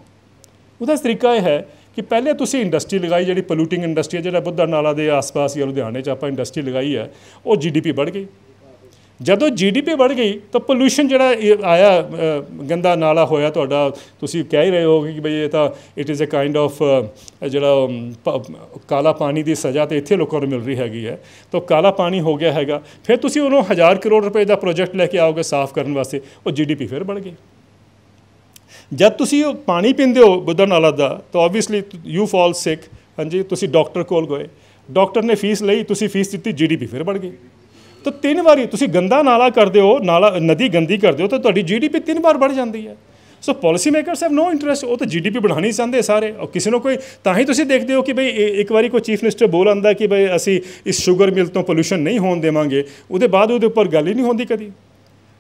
ਉਹਦਾ ਤਰੀਕਾ ਇਹ ਹੈ ਕਿ ਪਹਿਲੇ ਤੁਸੀਂ ਇੰਡਸਟਰੀ ਲਗਾਈ ਜਿਹੜੀ ਪੋਲੂਟਿੰਗ ਇੰਡਸਟਰੀ ਹੈ ਜਿਹੜਾ ਬੁੱਧਾ ਨਾਲਾ ਦੇ ਆਸ-ਪਾਸ ਜਾਂ ਲੁਧਿਆਣੇ 'ਚ ਆਪਾਂ ਇੰਡਸਟਰੀ ਲਗਾਈ ਹੈ ਉਹ ਜੀਡੀਪੀ ਵੱਧ ਗਈ ਜਦੋਂ ਜੀਡੀਪੀ ਵੱਧ ਗਈ ਤਾਂ ਪੋਲੂਸ਼ਨ ਜਿਹੜਾ ਆਇਆ ਗੰਦਾ ਨਾਲਾ ਹੋਇਆ ਤੁਹਾਡਾ ਤੁਸੀਂ ਕਹਿ ਹੀ ਰਹੇ ਹੋ ਕਿ ਬਈ ਇਹ ਤਾਂ it is a kind of ਜਿਹੜਾ ਕਾਲਾ ਪਾਣੀ ਦੀ ਸਜ਼ਾ ਤੇ ਇੱਥੇ ਲੋਕਾਂ ਨੂੰ ਮਿਲ ਰਹੀ ਹੈਗੀ ਹੈ ਤਾਂ ਕਾਲਾ ਪਾਣੀ ਹੋ ਗਿਆ ਹੈਗਾ ਫਿਰ ਤੁਸੀਂ ਉਹਨੂੰ 1000 ਕਰੋੜ ਰੁਪਏ ਦਾ ਪ੍ਰੋਜੈਕਟ ਲੈ ਕੇ ਆਓਗੇ ਸਾਫ਼ ਕਰਨ ਵਾਸਤੇ ਉਹ ਜੀਡੀਪੀ ਫਿਰ ਵੱਧ ਗਈ ਜਦ ਤੁਸੀਂ ਉਹ ਪਾਣੀ ਪੀਂਦੇ ਹੋ ਬੁੱਧਰ ਨਾਲਾ ਦਾ ਤਾਂ ਆਬਵੀਅਸਲੀ ਯੂ ਫਾਲ ਸਿਕ ਹਾਂਜੀ ਤੁਸੀਂ ਡਾਕਟਰ ਕੋਲ ਗਏ ਡਾਕਟਰ ਨੇ ਫੀਸ ਲਈ ਤੁਸੀਂ ਫੀਸ ਦਿੱਤੀ ਜੀਡੀਪੀ ਫਿਰ ਵੱਧ ਗਈ ਤਾਂ ਤਿੰਨ ਵਾਰੀ ਤੁਸੀਂ ਗੰਦਾ ਨਾਲਾ ਕਰਦੇ ਹੋ ਨਾਲਾ ਨਦੀ ਗੰਦੀ ਕਰਦੇ ਹੋ ਤਾਂ ਤੁਹਾਡੀ ਜੀਡੀਪੀ ਤਿੰਨ ਵਾਰ ਵੱਧ ਜਾਂਦੀ ਹੈ so policy makers have no interest ਉਹ ਤਾਂ ਜੀਡੀਪੀ ਬਣਾਣੀ ਚਾਹੁੰਦੇ ਸਾਰੇ ਔਰ ਕਿਸੇ ਨੂੰ ਕੋਈ ਤਾਂ ਹੀ ਤੁਸੀਂ ਦੇਖਦੇ ਹੋ ਕਿ ਭਈ ਇੱਕ ਵਾਰੀ ਕੋਈ ਚੀਫ ਮਿਨਿਸਟਰ ਬੋਲ ਆਂਦਾ ਕਿ ਭਈ ਅਸੀਂ ਇਸ ਸ਼ੂਗਰ ਮਿਲ ਤੋਂ ਪੋਲੂਸ਼ਨ ਨਹੀਂ ਹੋਣ ਦੇਵਾਂਗੇ ਉਹਦੇ ਬਾਅਦ ਉਹਦੇ ਉੱਪਰ ਗੱਲ ਹੀ ਨਹੀਂ ਹੁੰਦੀ ਕਦੀ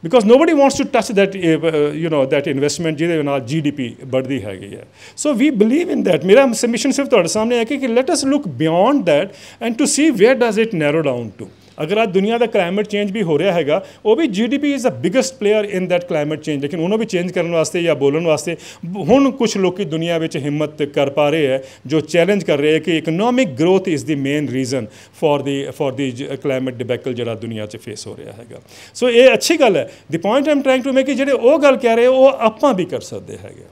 because nobody wants to touch that eh, eh, you know that investment ਜਿਹਦੇ ਨਾਲ GDP ਵੱਧਦੀ ਹੈਗੀ ਹੈ so we believe in that ਮੇਰਾ ਸਬਮਿਸ਼ਨ ਸਿਰਫ ਤੁਹਾਡੇ ਸਾਹਮਣੇ ਹੈ ਕਿ let us look beyond that and to see where does it narrow down to ਅਗਰ ਆ ਦੁਨੀਆ ਦਾ ਕਲਾਈਮੇਟ ਚੇਂਜ ਵੀ ਹੋ ਰਿਹਾ ਹੈਗਾ ਉਹ ਵੀ GDP is a biggest player in that climate change ਲੇਕਿਨ ਉਹਨੂੰ ਵੀ ਚੇਂਜ ਕਰਨ ਵਾਸਤੇ ਜਾਂ ਬੋਲਣ ਵਾਸਤੇ ਹੁਣ ਕੁਝ ਲੋਕੀ ਦੁਨੀਆ ਵਿੱਚ ਹਿੰਮਤ ਕਰ ਪਾ ਰਹੇ ਹੈ ਜੋ ਚੈਲੰਜ ਕਰ ਰਹੇ ਹੈ ਕਿ economic growth is the main reason for the for the climate debacle ਜਿਹੜਾ ਦੁਨੀਆ 'ਚ ਫੇਸ ਹੋ ਰਿਹਾ ਹੈਗਾ ਸੋ ਇਹ ਅੱਛੀ ਗੱਲ ਹੈ the point Aam trying to make ਜਿਹੜੇ ਉਹ ਗੱਲ ਕਹਿ ਰਹੇ ਉਹ ਆਪਾਂ ਵੀ ਕਰ ਸਕਦੇ ਹੈਗੇ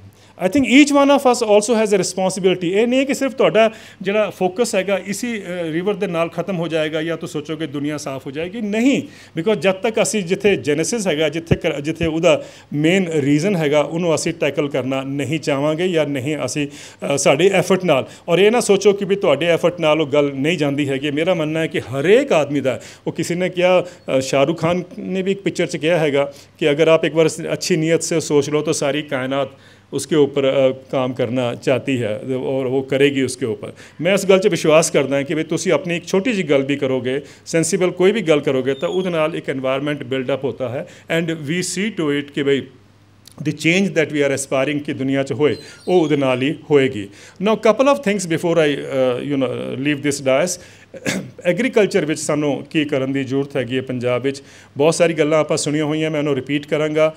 I think each one of us also has a responsibility ये नहीं है कि सिर्फ थोड़ा जरा फोकस है इसी रिवर के नाल खत्म हो जाएगा या तो सोचो कि दुनिया साफ हो जाएगी नहीं बिकॉज जब तक असी जिथे जेनेसिस हैगा जिथे कर जिथे वह मेन रीज़न हैगा उन्होंने असी टैकल करना नहीं चाहवागे या नहीं असी साढ़े एफर्ट न और यह ना सोचो कि भी थोड़े तो एफर्ट नो गल नहीं जाती हैगी मेरा मानना है कि हरेक आदमी का वो किसी ने क्या शाहरुख खान ने भी एक पिक्चर से किया है कि अगर आप एक बार अच्छी नीयत से सोच लो तो सारी कायनात उसके ऊपर काम करना चाहती है और वो करेगी उसके ऊपर मैं इस गल से विश्वास करना है कि भाई तुम अपनी एक छोटी जी गल भी करोगे सेंसीबल कोई भी गल करोगे तो उस एक एनवायरमेंट बिल्डअप होता है and we see to it कि भाई the change that we are aspiring की दुनिया च होए वो उदनाल ही होएगी no couple of things before I you know leave this dais agriculture ਵਿੱਚ ਸਾਨੂੰ ਕੀ ਕਰਨ ਦੀ ਜ਼ਰੂਰਤ ਹੈਗੀ ਹੈ ਪੰਜਾਬ ਵਿੱਚ ਬਹੁਤ ਸਾਰੀ ਗੱਲਾਂ ਆਪਾਂ ਸੁਣੀਆਂ ਹੋਈਆਂ ਮੈਂ ਉਹਨੂੰ ਰਿਪੀਟ ਕਰਾਂਗਾ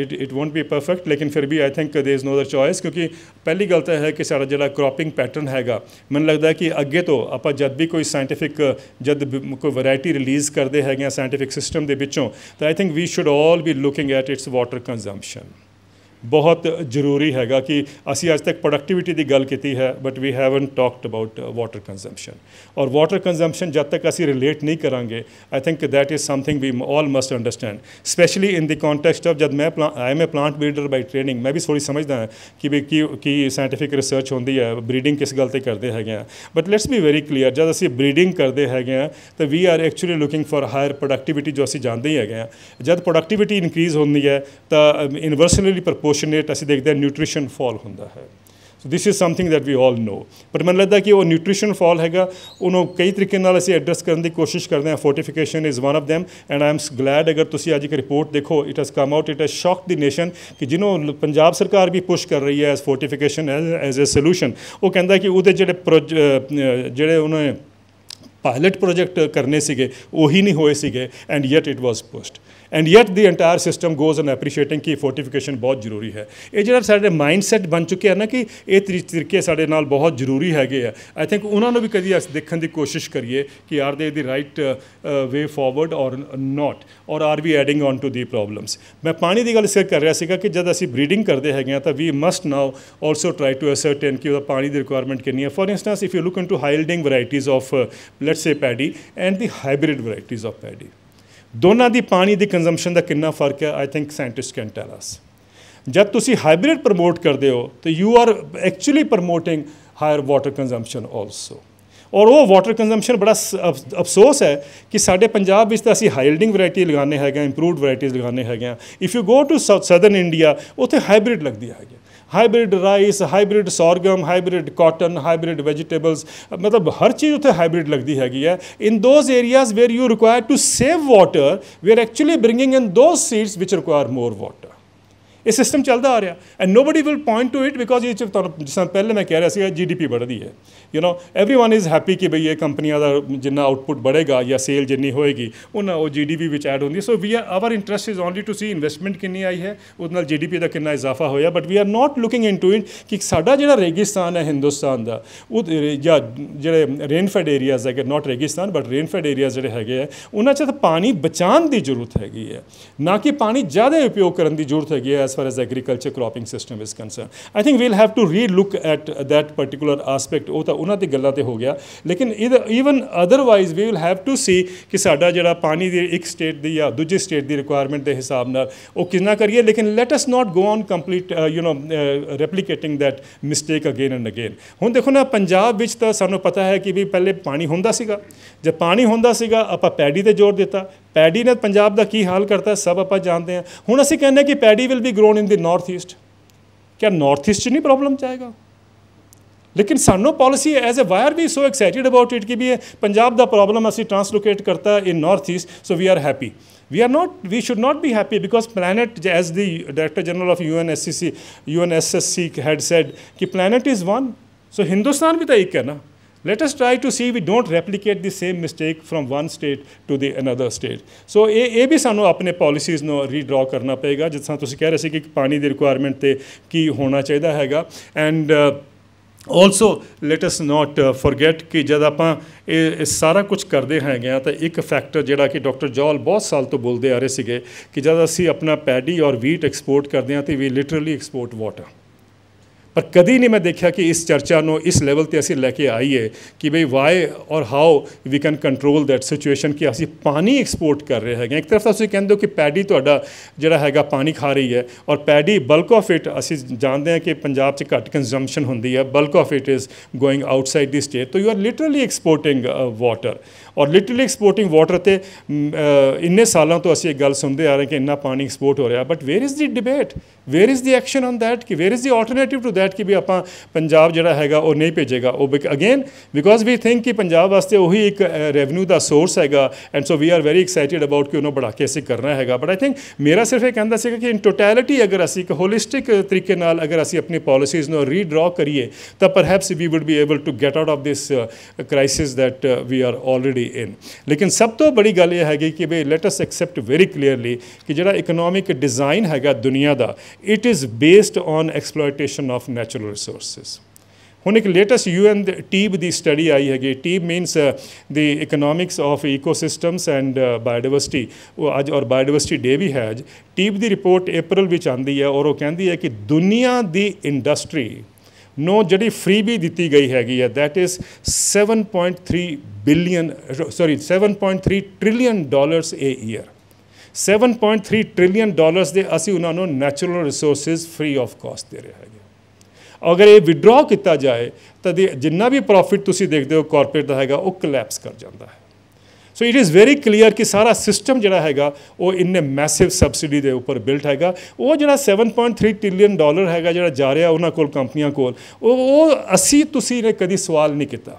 it it won't be perfect ਲੇਕਿਨ ਫਿਰ ਵੀ I think there is no other choice ਕਿਉਂਕਿ ਪਹਿਲੀ ਗੱਲ ਤਾਂ ਹੈ ਕਿ ਸਾਡਾ ਜਿਹੜਾ ਕ੍ਰੋਪਿੰਗ ਪੈਟਰਨ ਹੈਗਾ ਮੈਨੂੰ ਲੱਗਦਾ ਕਿ ਅੱਗੇ ਤੋਂ ਆਪਾਂ ਜਦ ਵੀ ਕੋਈ ਸਾਇੰਟਿਫਿਕ ਜਦ ਕੋਈ ਵੈਰਾਈਟੀ ਰਿਲੀਜ਼ ਕਰਦੇ ਹੈਗੇ ਆ ਸਾਇੰਟਿਫਿਕ ਸਿਸਟਮ ਦੇ ਵਿੱਚੋਂ ਤਾਂ I think we should all be looking at its water consumption ਬਹੁਤ ਜ਼ਰੂਰੀ ਹੈਗਾ ਕਿ ਅਸੀਂ ਅੱਜ ਤੱਕ ਪ੍ਰੋਡਕਟਿਵਿਟੀ ਦੀ ਗੱਲ ਕੀਤੀ ਹੈ but we haven't talked about water consumption ਔਰ ਵਾਟਰ ਕੰਜ਼ੰਪਸ਼ਨ ਜਦ ਤੱਕ ਅਸੀਂ ਰਿਲੇਟ ਨਹੀਂ ਕਰਾਂਗੇ I think that is something we all must understand specially in the context of ਜਦ ਮੈਂ I am a plant builder by training ਮੈਂ ਵੀ ਥੋੜੀ ਸਮਝਦਾ ਹਾਂ ਕਿ ਵੀ ਕੀ ਕੀ ਸਾਇੰਟੀਫਿਕ ਰਿਸਰਚ ਹੁੰਦੀ ਹੈ ਬਰੀਡਿੰਗ ਕਿਸ ਗੱਲ ਤੇ ਕਰਦੇ ਹੈਗੇ ਆ but let's be very clear ਜਦ ਅਸੀਂ ਬਰੀਡਿੰਗ ਕਰਦੇ ਹੈਗੇ ਆ ਤਾਂ we are actually looking for higher productivity ਜੋ ਅਸੀਂ ਜਾਣਦੇ ਹੀ ਹੈਗੇ ਆ ਜਦ ਪ੍ਰੋਡਕਟਿਵਿਟੀ ਇਨਕਰੀਜ਼ ਹੁੰਦੀ ਹੈ ਤਾਂ ਇਨਵਰਸਲੀ ਪ੍ਰਪੋ ਪੋਰਸ਼ਨ ਰੇਟ ਅਸੀਂ ਦੇਖਦੇ ਹਾਂ ਨਿਊਟ੍ਰੀਸ਼ਨ ਫਾਲ ਹੁੰਦਾ ਹੈ so this is something that we all know but ਮੈਨੂੰ ਲੱਗਦਾ ਕਿ ਉਹ ਨਿਊਟ੍ਰੀਸ਼ਨ ਫਾਲ ਹੈਗਾ ਉਹਨੂੰ ਕਈ ਤਰੀਕੇ ਨਾਲ ਅਸੀਂ ਐਡਰੈਸ ਕਰਨ ਦੀ ਕੋਸ਼ਿਸ਼ ਕਰਦੇ ਹਾਂ fortification is one of them and I'm glad ਅਗਰ ਤੁਸੀਂ ਅੱਜ ਇੱਕ ਰਿਪੋਰਟ ਦੇਖੋ ਇਟ ਹਸ ਕਮ ਆਊਟ ਇਟ ਹੈਸ ਸ਼ੌਕ ਦੀ ਨੇਸ਼ਨ ਕਿ ਜਿਹਨੂੰ ਪੰਜਾਬ ਸਰਕਾਰ ਵੀ ਪੁਸ਼ ਕਰ ਰਹੀ ਹੈ as fortification as a solution ਉਹ ਕਹਿੰਦਾ ਕਿ ਉਹਦੇ ਜਿਹੜੇ ਜਿਹੜੇ ਉਹਨੇ ਪਾਇਲਟ ਪ੍ਰੋਜੈਕਟ ਕਰਨੇ ਸੀਗੇ ਉਹੀ ਨਹੀਂ ਹੋਏ ਸੀਗੇ and yet it was pushed and yet the entire system goes on appreciating ਕਿ ਫੋਰਟੀਫਿਕੇਸ਼ਨ ਬਹੁਤ ਜ਼ਰੂਰੀ ਹੈ ਇਹ ਜਿਹੜਾ ਸਾਡੇ ਮਾਈਂਡਸੈਟ ਬਣ ਚੁੱਕਿਆ ਨਾ ਕਿ ਇਹ ਤਰੀਕੇ ਸਾਡੇ ਨਾਲ ਬਹੁਤ ਜ਼ਰੂਰੀ ਹੈਗੇ ਆ ਆਈ ਥਿੰਕ ਉਹਨਾਂ ਨੂੰ ਵੀ ਕਦੀ ਅਸ ਦੇਖਣ ਦੀ ਕੋਸ਼ਿਸ਼ ਕਰੀਏ ਕਿ ਆਰ ਦੇ ਦੀ right way forward or not or are we adding on to the problems ਮੈਂ ਪਾਣੀ ਦੀ ਗੱਲ ਸਿਰ ਕਰ ਰਿਹਾ ਸੀਗਾ ਕਿ ਜਦ ਅਸੀਂ ਬਰੀਡਿੰਗ ਕਰਦੇ ਹੈਗੇ ਆ ਤਾਂ we must now also try to ascertain ਕਿ ਉਹਦਾ ਪਾਣੀ ਦੀ ਰਿਕੁਆਇਰਮੈਂਟ ਕਿੰਨੀ ਹੈ for instance if you look into high yielding varieties of let's say paddy and the hybrid varieties of paddy ਦੋਨਾਂ ਦੀ ਪਾਣੀ ਦੀ ਕੰਜ਼ੰਪਸ਼ਨ ਦਾ ਕਿੰਨਾ ਫਰਕ ਹੈ I think scientist can tell us ਜਦ ਤੁਸੀਂ ਹਾਈਬ੍ਰਿਡ ਪ੍ਰਮੋਟ ਕਰਦੇ ਹੋ ਤਾਂ you are actually promoting higher water consumption also ਔਰ ਉਹ ਵਾਟਰ ਕੰਜ਼ੰਪਸ਼ਨ ਬੜਾ ਅਫਸੋਸ ਹੈ ਕਿ ਸਾਡੇ ਪੰਜਾਬ ਵਿੱਚ ਤਾਂ ਅਸੀਂ ਹਾਈਲਡਿੰਗ ਵੈਰਾਈਟੀ ਲਗਾਣੇ ਹੈਗੇ ਇੰਪਰੂਵਡ ਵੈਰਾਈਟੀਜ਼ ਲਗਾਣੇ ਹੈਗੇ ਆ if you go to south southern India ਉੱਥੇ ਹਾਈਬ੍ਰਿਡ ਲੱਗਦੀ ਹੈਗੀ hybrid rice hybrid sorghum hybrid cotton hybrid vegetables ਮਤਲਬ ਹਰ ਚੀਜ਼ ਉੱਥੇ ਹਾਈਬ੍ਰਿਡ ਲੱਗਦੀ ਹੈਗੀ ਹੈ in those areas where you require to save water we are actually bringing in those seeds which require more water ਇਹ ਸਿਸਟਮ ਚੱਲਦਾ ਆ ਰਿਹਾ and nobody will point to it because ਇਹ ਚ ਤੁਹਾਨੂੰ ਪਹਿਲੇ ਮੈਂ ਕਹਿ ਰਿਹਾ ਸੀ ਜੀਡੀਪੀ ਵਧਦੀ ਹੈ you know everyone is happy ਕਿ ਬਈ ਇਹ ਕੰਪਨੀਆਂ ਦਾ ਜਿੰਨਾ ਆਊਟਪੁੱਟ ਵਧੇਗਾ ਜਾਂ ਸੇਲ ਜਿੰਨੀ ਹੋਏਗੀ ਉਹਨਾਂ ਉਹ ਜੀਡੀਪੀ ਵਿੱਚ ਐਡ ਹੁੰਦੀ so we are our interest is only to see investment ਕਿੰਨੀ ਆਈ ਹੈ ਉਹਦੇ ਨਾਲ ਜੀਡੀਪੀ ਦਾ ਕਿੰਨਾ ਇਜ਼ਾਫਾ ਹੋਇਆ but we are not looking into it ਕਿ ਸਾਡਾ ਜਿਹੜਾ ਰੇਗਿਸਤਾਨ ਹੈ ਹਿੰਦੁਸਤਾਨ ਦਾ ਉਹ ਜਾਂ ਜਿਹੜੇ ਰੇਨਫੈਡ ਏਰੀਆਜ਼ ਹੈਗੇ ਨਾਟ ਰੇਗਿਸਤਾਨ ਬਟ ਰੇਨਫੈਡ ਏਰੀਆਜ਼ ਜਿਹੜੇ ਹੈਗੇ ਆ ਉਹਨਾਂ 'ਚ ਤਾਂ ਪਾਣੀ ਬਚਾਉਣ ਦੀ ਜ਼ਰੂਰਤ ਹੈਗੀ ਹੈ ਨਾ ਕਿ ਪਾਣੀ ਜ਼ਿਆਦਾ ਉਪਯੋਗ ਕਰਨ ਦੀ ਜ਼ਰੂਰਤ ਹੈਗੀ ਹੈ as far as agriculture cropping system is concerned. I think we'll have to relook at that particular aspect. ਉਹ ਤਾਂ ਉਹਨਾਂ ਦੀ ਗੱਲਾਂ ਤੇ ਹੋ ਗਿਆ ਲੇਕਿਨ even otherwise we will have to see ਕਿ ਸਾਡਾ ਜਿਹੜਾ ਪਾਣੀ ਦੀ ਇੱਕ ਸਟੇਟ ਦੀ ਜਾਂ ਦੂਜੀ ਸਟੇਟ ਦੀ ਰਿਕੁਆਇਰਮੈਂਟ ਦੇ ਹਿਸਾਬ ਨਾਲ ਉਹ ਕਿੰਨਾ ਕਰੀਏ ਲੇਕਿਨ let us not go on complete you know replicating that mistake again and again ਹੁਣ ਦੇਖੋ ਨਾ ਪੰਜਾਬ ਵਿੱਚ ਤਾਂ ਸਾਨੂੰ ਪਤਾ ਹੈ ਕਿ ਵੀ ਪਹਿਲੇ ਪਾਣੀ ਹੁੰਦਾ ਸੀਗਾ ਜੇ ਪਾਣੀ ਹੁੰਦਾ ਸੀਗਾ ਆਪਾਂ ਪੈੜੀ ਤੇ ਜ਼ੋਰ ਦਿੱਤਾ पैडी ने पंजाब का की हाल करता है सब आप जानते हैं हूँ असं कहने कि paddy will be grown in the north east क्या नॉर्थ ईस्ट नहीं प्रॉब्लम चाहेगा लेकिन सानू पॉलिसी एज ए वायर भी सो एक्साइटिड अबाउट इट कि भी पंजाब का प्रॉब्लम असं ट्रांसलोकेट करता in north east so we are happy we are not we should not be happy because planet as the director general of U N S C C U N S S C had said कि planet is one so Hindustan भी तो एक है ना let us try to see we don't replicate the same mistake from one state to the another state so ਇਹ ਇਹ ਵੀ ਸਾਨੂੰ ਆਪਣੇ ਪਾਲਿਸੀਜ਼ ਨੂੰ ਰੀਡਰਾ ਕਰਨਾ ਪਏਗਾ ਜਿਸ ਤਰ੍ਹਾਂ ਤੁਸੀਂ ਕਹਿ ਰਹੇ ਸੀ ਕਿ ਪਾਣੀ ਦੀ ਰਿਕੁਆਇਰਮੈਂਟ ਤੇ ਕੀ ਹੋਣਾ ਚਾਹੀਦਾ ਹੈਗਾ and also let us not forget ਕਿ ਜਦ ਆਪਾਂ ਇਹ ਸਾਰਾ ਕੁਝ ਕਰਦੇ ਹੈਗੇ ਆ ਤਾਂ ਇੱਕ ਫੈਕਟਰ ਜਿਹੜਾ ਕਿ ਡਾਕਟਰ ਜੌਲ ਬਹੁਤ ਸਾਲ ਤੋਂ ਬੋਲਦੇ ਆ ਰਹੇ ਸੀਗੇ ਕਿ ਜਦ ਅਸੀਂ ਆਪਣਾ ਪੈਡੀ ਔਰ ਵੀਟ ਐਕਸਪੋਰਟ ਕਰਦੇ ਆ ਤੇ ਵੀ ਲਿਟਰਲੀ ਐਕਸਪੋਰਟ ਵਾਟਰ ਪਰ ਕਦੀ ਨਹੀਂ ਮੈਂ ਦੇਖਿਆ ਕਿ ਇਸ ਚਰਚਾ ਨੂੰ ਇਸ ਲੈਵਲ ਤੇ ਅਸੀਂ ਲੈ ਕੇ ਆਈਏ ਕਿ ਬਈ why or how we can control that situation ਕਿ ਅਸੀਂ ਪਾਣੀ ਐਕਸਪੋਰਟ ਕਰ ਰਹੇ ਹੈਗੇ ਇੱਕ ਤਰਫ ਤਾਂ ਤੁਸੀਂ ਕਹਿੰਦੇ ਹੋ ਕਿ ਪੈਡੀ ਤੁਹਾਡਾ ਜਿਹੜਾ ਹੈਗਾ ਪਾਣੀ ਖਾ ਰਹੀ ਹੈ ਔਰ ਪੈਡੀ ਬਲਕ ਆਫ ਇਟ ਅਸੀਂ ਜਾਣਦੇ ਹਾਂ ਕਿ ਪੰਜਾਬ 'ਚ ਘੱਟ ਕੰਜ਼ੰਪਸ਼ਨ ਹੁੰਦੀ ਹੈ bulk of it is going outside the state ਤਾਂ you are literally exporting water or literally exporting water ਤੇ ਇੰਨੇ ਸਾਲਾਂ ਤੋਂ ਅਸੀਂ ਇਹ ਗੱਲ ਸੁਣਦੇ ਆ ਰਹੇ ਕਿ ਇੰਨਾ ਪਾਣੀ ਐਕਸਪੋਰਟ ਹੋ ਰਿਹਾ but where is the debate where is the action on that ਕਿ where is the alternative to that that ਕਿ ਵੀ ਆਪਾਂ ਪੰਜਾਬ ਜਿਹੜਾ ਹੈਗਾ ਉਹ ਨਹੀਂ ਭੇਜੇਗਾ ਉਹ ਅਗੇਨ ਬਿਕੋਜ਼ ਵੀ ਥਿੰਕ ਕਿ ਪੰਜਾਬ ਵਾਸਤੇ ਉਹੀ ਇੱਕ ਰੈਵਨਿਊ ਦਾ ਸੋਰਸ ਹੈਗਾ and so we are very excited about ਕਿ ਉਹਨੂੰ ਬੜਾ ਕੇ ਕਰਨਾ ਹੈਗਾ ਬਟ ਆਈ ਥਿੰਕ ਮੇਰਾ ਸਿਰਫ ਇਹ ਕਹਿੰਦਾ ਸੀਗਾ ਕਿ ਇਨ ਟੋਟੈਲਿਟੀ ਅਗਰ ਅਸੀਂ ਇੱਕ ਹੋਲਿਸਟਿਕ ਤਰੀਕੇ ਨਾਲ ਅਗਰ ਅਸੀਂ ਆਪਣੀ ਪਾਲਿਸੀਜ਼ ਨੂੰ ਰੀਡਰਾ ਕਰੀਏ ਤਾਂ perhaps we would be able to get out of this crisis that we are already in ਲੇਕਿਨ ਸਭ ਤੋਂ ਬੜੀ ਗੱਲ ਇਹ ਹੈਗੀ ਕਿ ਬੇ let us accept very clearly ਕਿ ਜਿਹੜਾ ਇਕਨੋਮਿਕ ਡਿਜ਼ਾਈਨ ਹੈਗਾ ਦੁਨੀਆ ਦਾ it is based on exploitation of natural resources ਹੁਣ ਇੱਕ ਲੇਟੈਸਟ ਯੂਐਨ ਟੀਬ ਦੀ ਸਟੱਡੀ ਆਈ ਹੈਗੀ TEEB means the economics of ecosystems and biodiversity ਉਹ ਅੱਜ ਔਰ ਬਾਇਓਡਾਇਵਰਸਿਟੀ ਡੇ ਵੀ ਹੈ ਅੱਜ ਟੀਬ ਦੀ ਰਿਪੋਰਟ ਅਪ੍ਰੈਲ ਵਿੱਚ ਆਂਦੀ ਹੈ ਔਰ ਉਹ ਕਹਿੰਦੀ ਹੈ ਕਿ ਦੁਨੀਆ ਦੀ ਇੰਡਸਟਰੀ ਨੋ ਜਿਹੜੀ ਫ੍ਰੀ ਵੀ ਦਿੱਤੀ ਗਈ ਹੈਗੀ ਹੈ that is 7.3 billion sorry 7.3 trillion dollars a year 7.3 trillion dollars ਦੇ ਅਸੀਂ ਉਹਨਾਂ ਨੂੰ natural resources free of cost ਦੇ ਰਹੇ ਹਾਂ ਅਗਰ ਇਹ ਵਿਡਰਾ ਕੀਤਾ ਜਾਏ ਤਾਂ ਜਿੰਨਾ ਵੀ ਪ੍ਰੋਫਿਟ ਤੁਸੀਂ ਦੇਖਦੇ ਹੋ ਕਾਰਪੋਰੇਟ ਦਾ ਹੈਗਾ ਉਹ ਕੋਲੈਪਸ ਕਰ ਜਾਂਦਾ ਹੈ so it is very clear ਕਿ ਸਾਰਾ ਸਿਸਟਮ ਜਿਹੜਾ ਹੈਗਾ ਉਹ ਇੰਨੇ ਮੈਸਿਵ ਸਬਸਿਡੀ ਦੇ ਉੱਪਰ ਬਿਲਟ ਹੈਗਾ ਉਹ ਜਿਹੜਾ 7.3 ਟ੍ਰਿਲੀਅਨ ਡਾਲਰ ਹੈਗਾ ਜਿਹੜਾ ਜਾ ਰਿਹਾ ਉਹਨਾਂ ਕੋਲ ਕੰਪਨੀਆਂ ਕੋਲ ਉਹ ਉਹ ਅਸੀਂ ਤੁਸੀਂ ਨੇ ਕਦੀ ਸਵਾਲ ਨਹੀਂ ਕੀਤਾ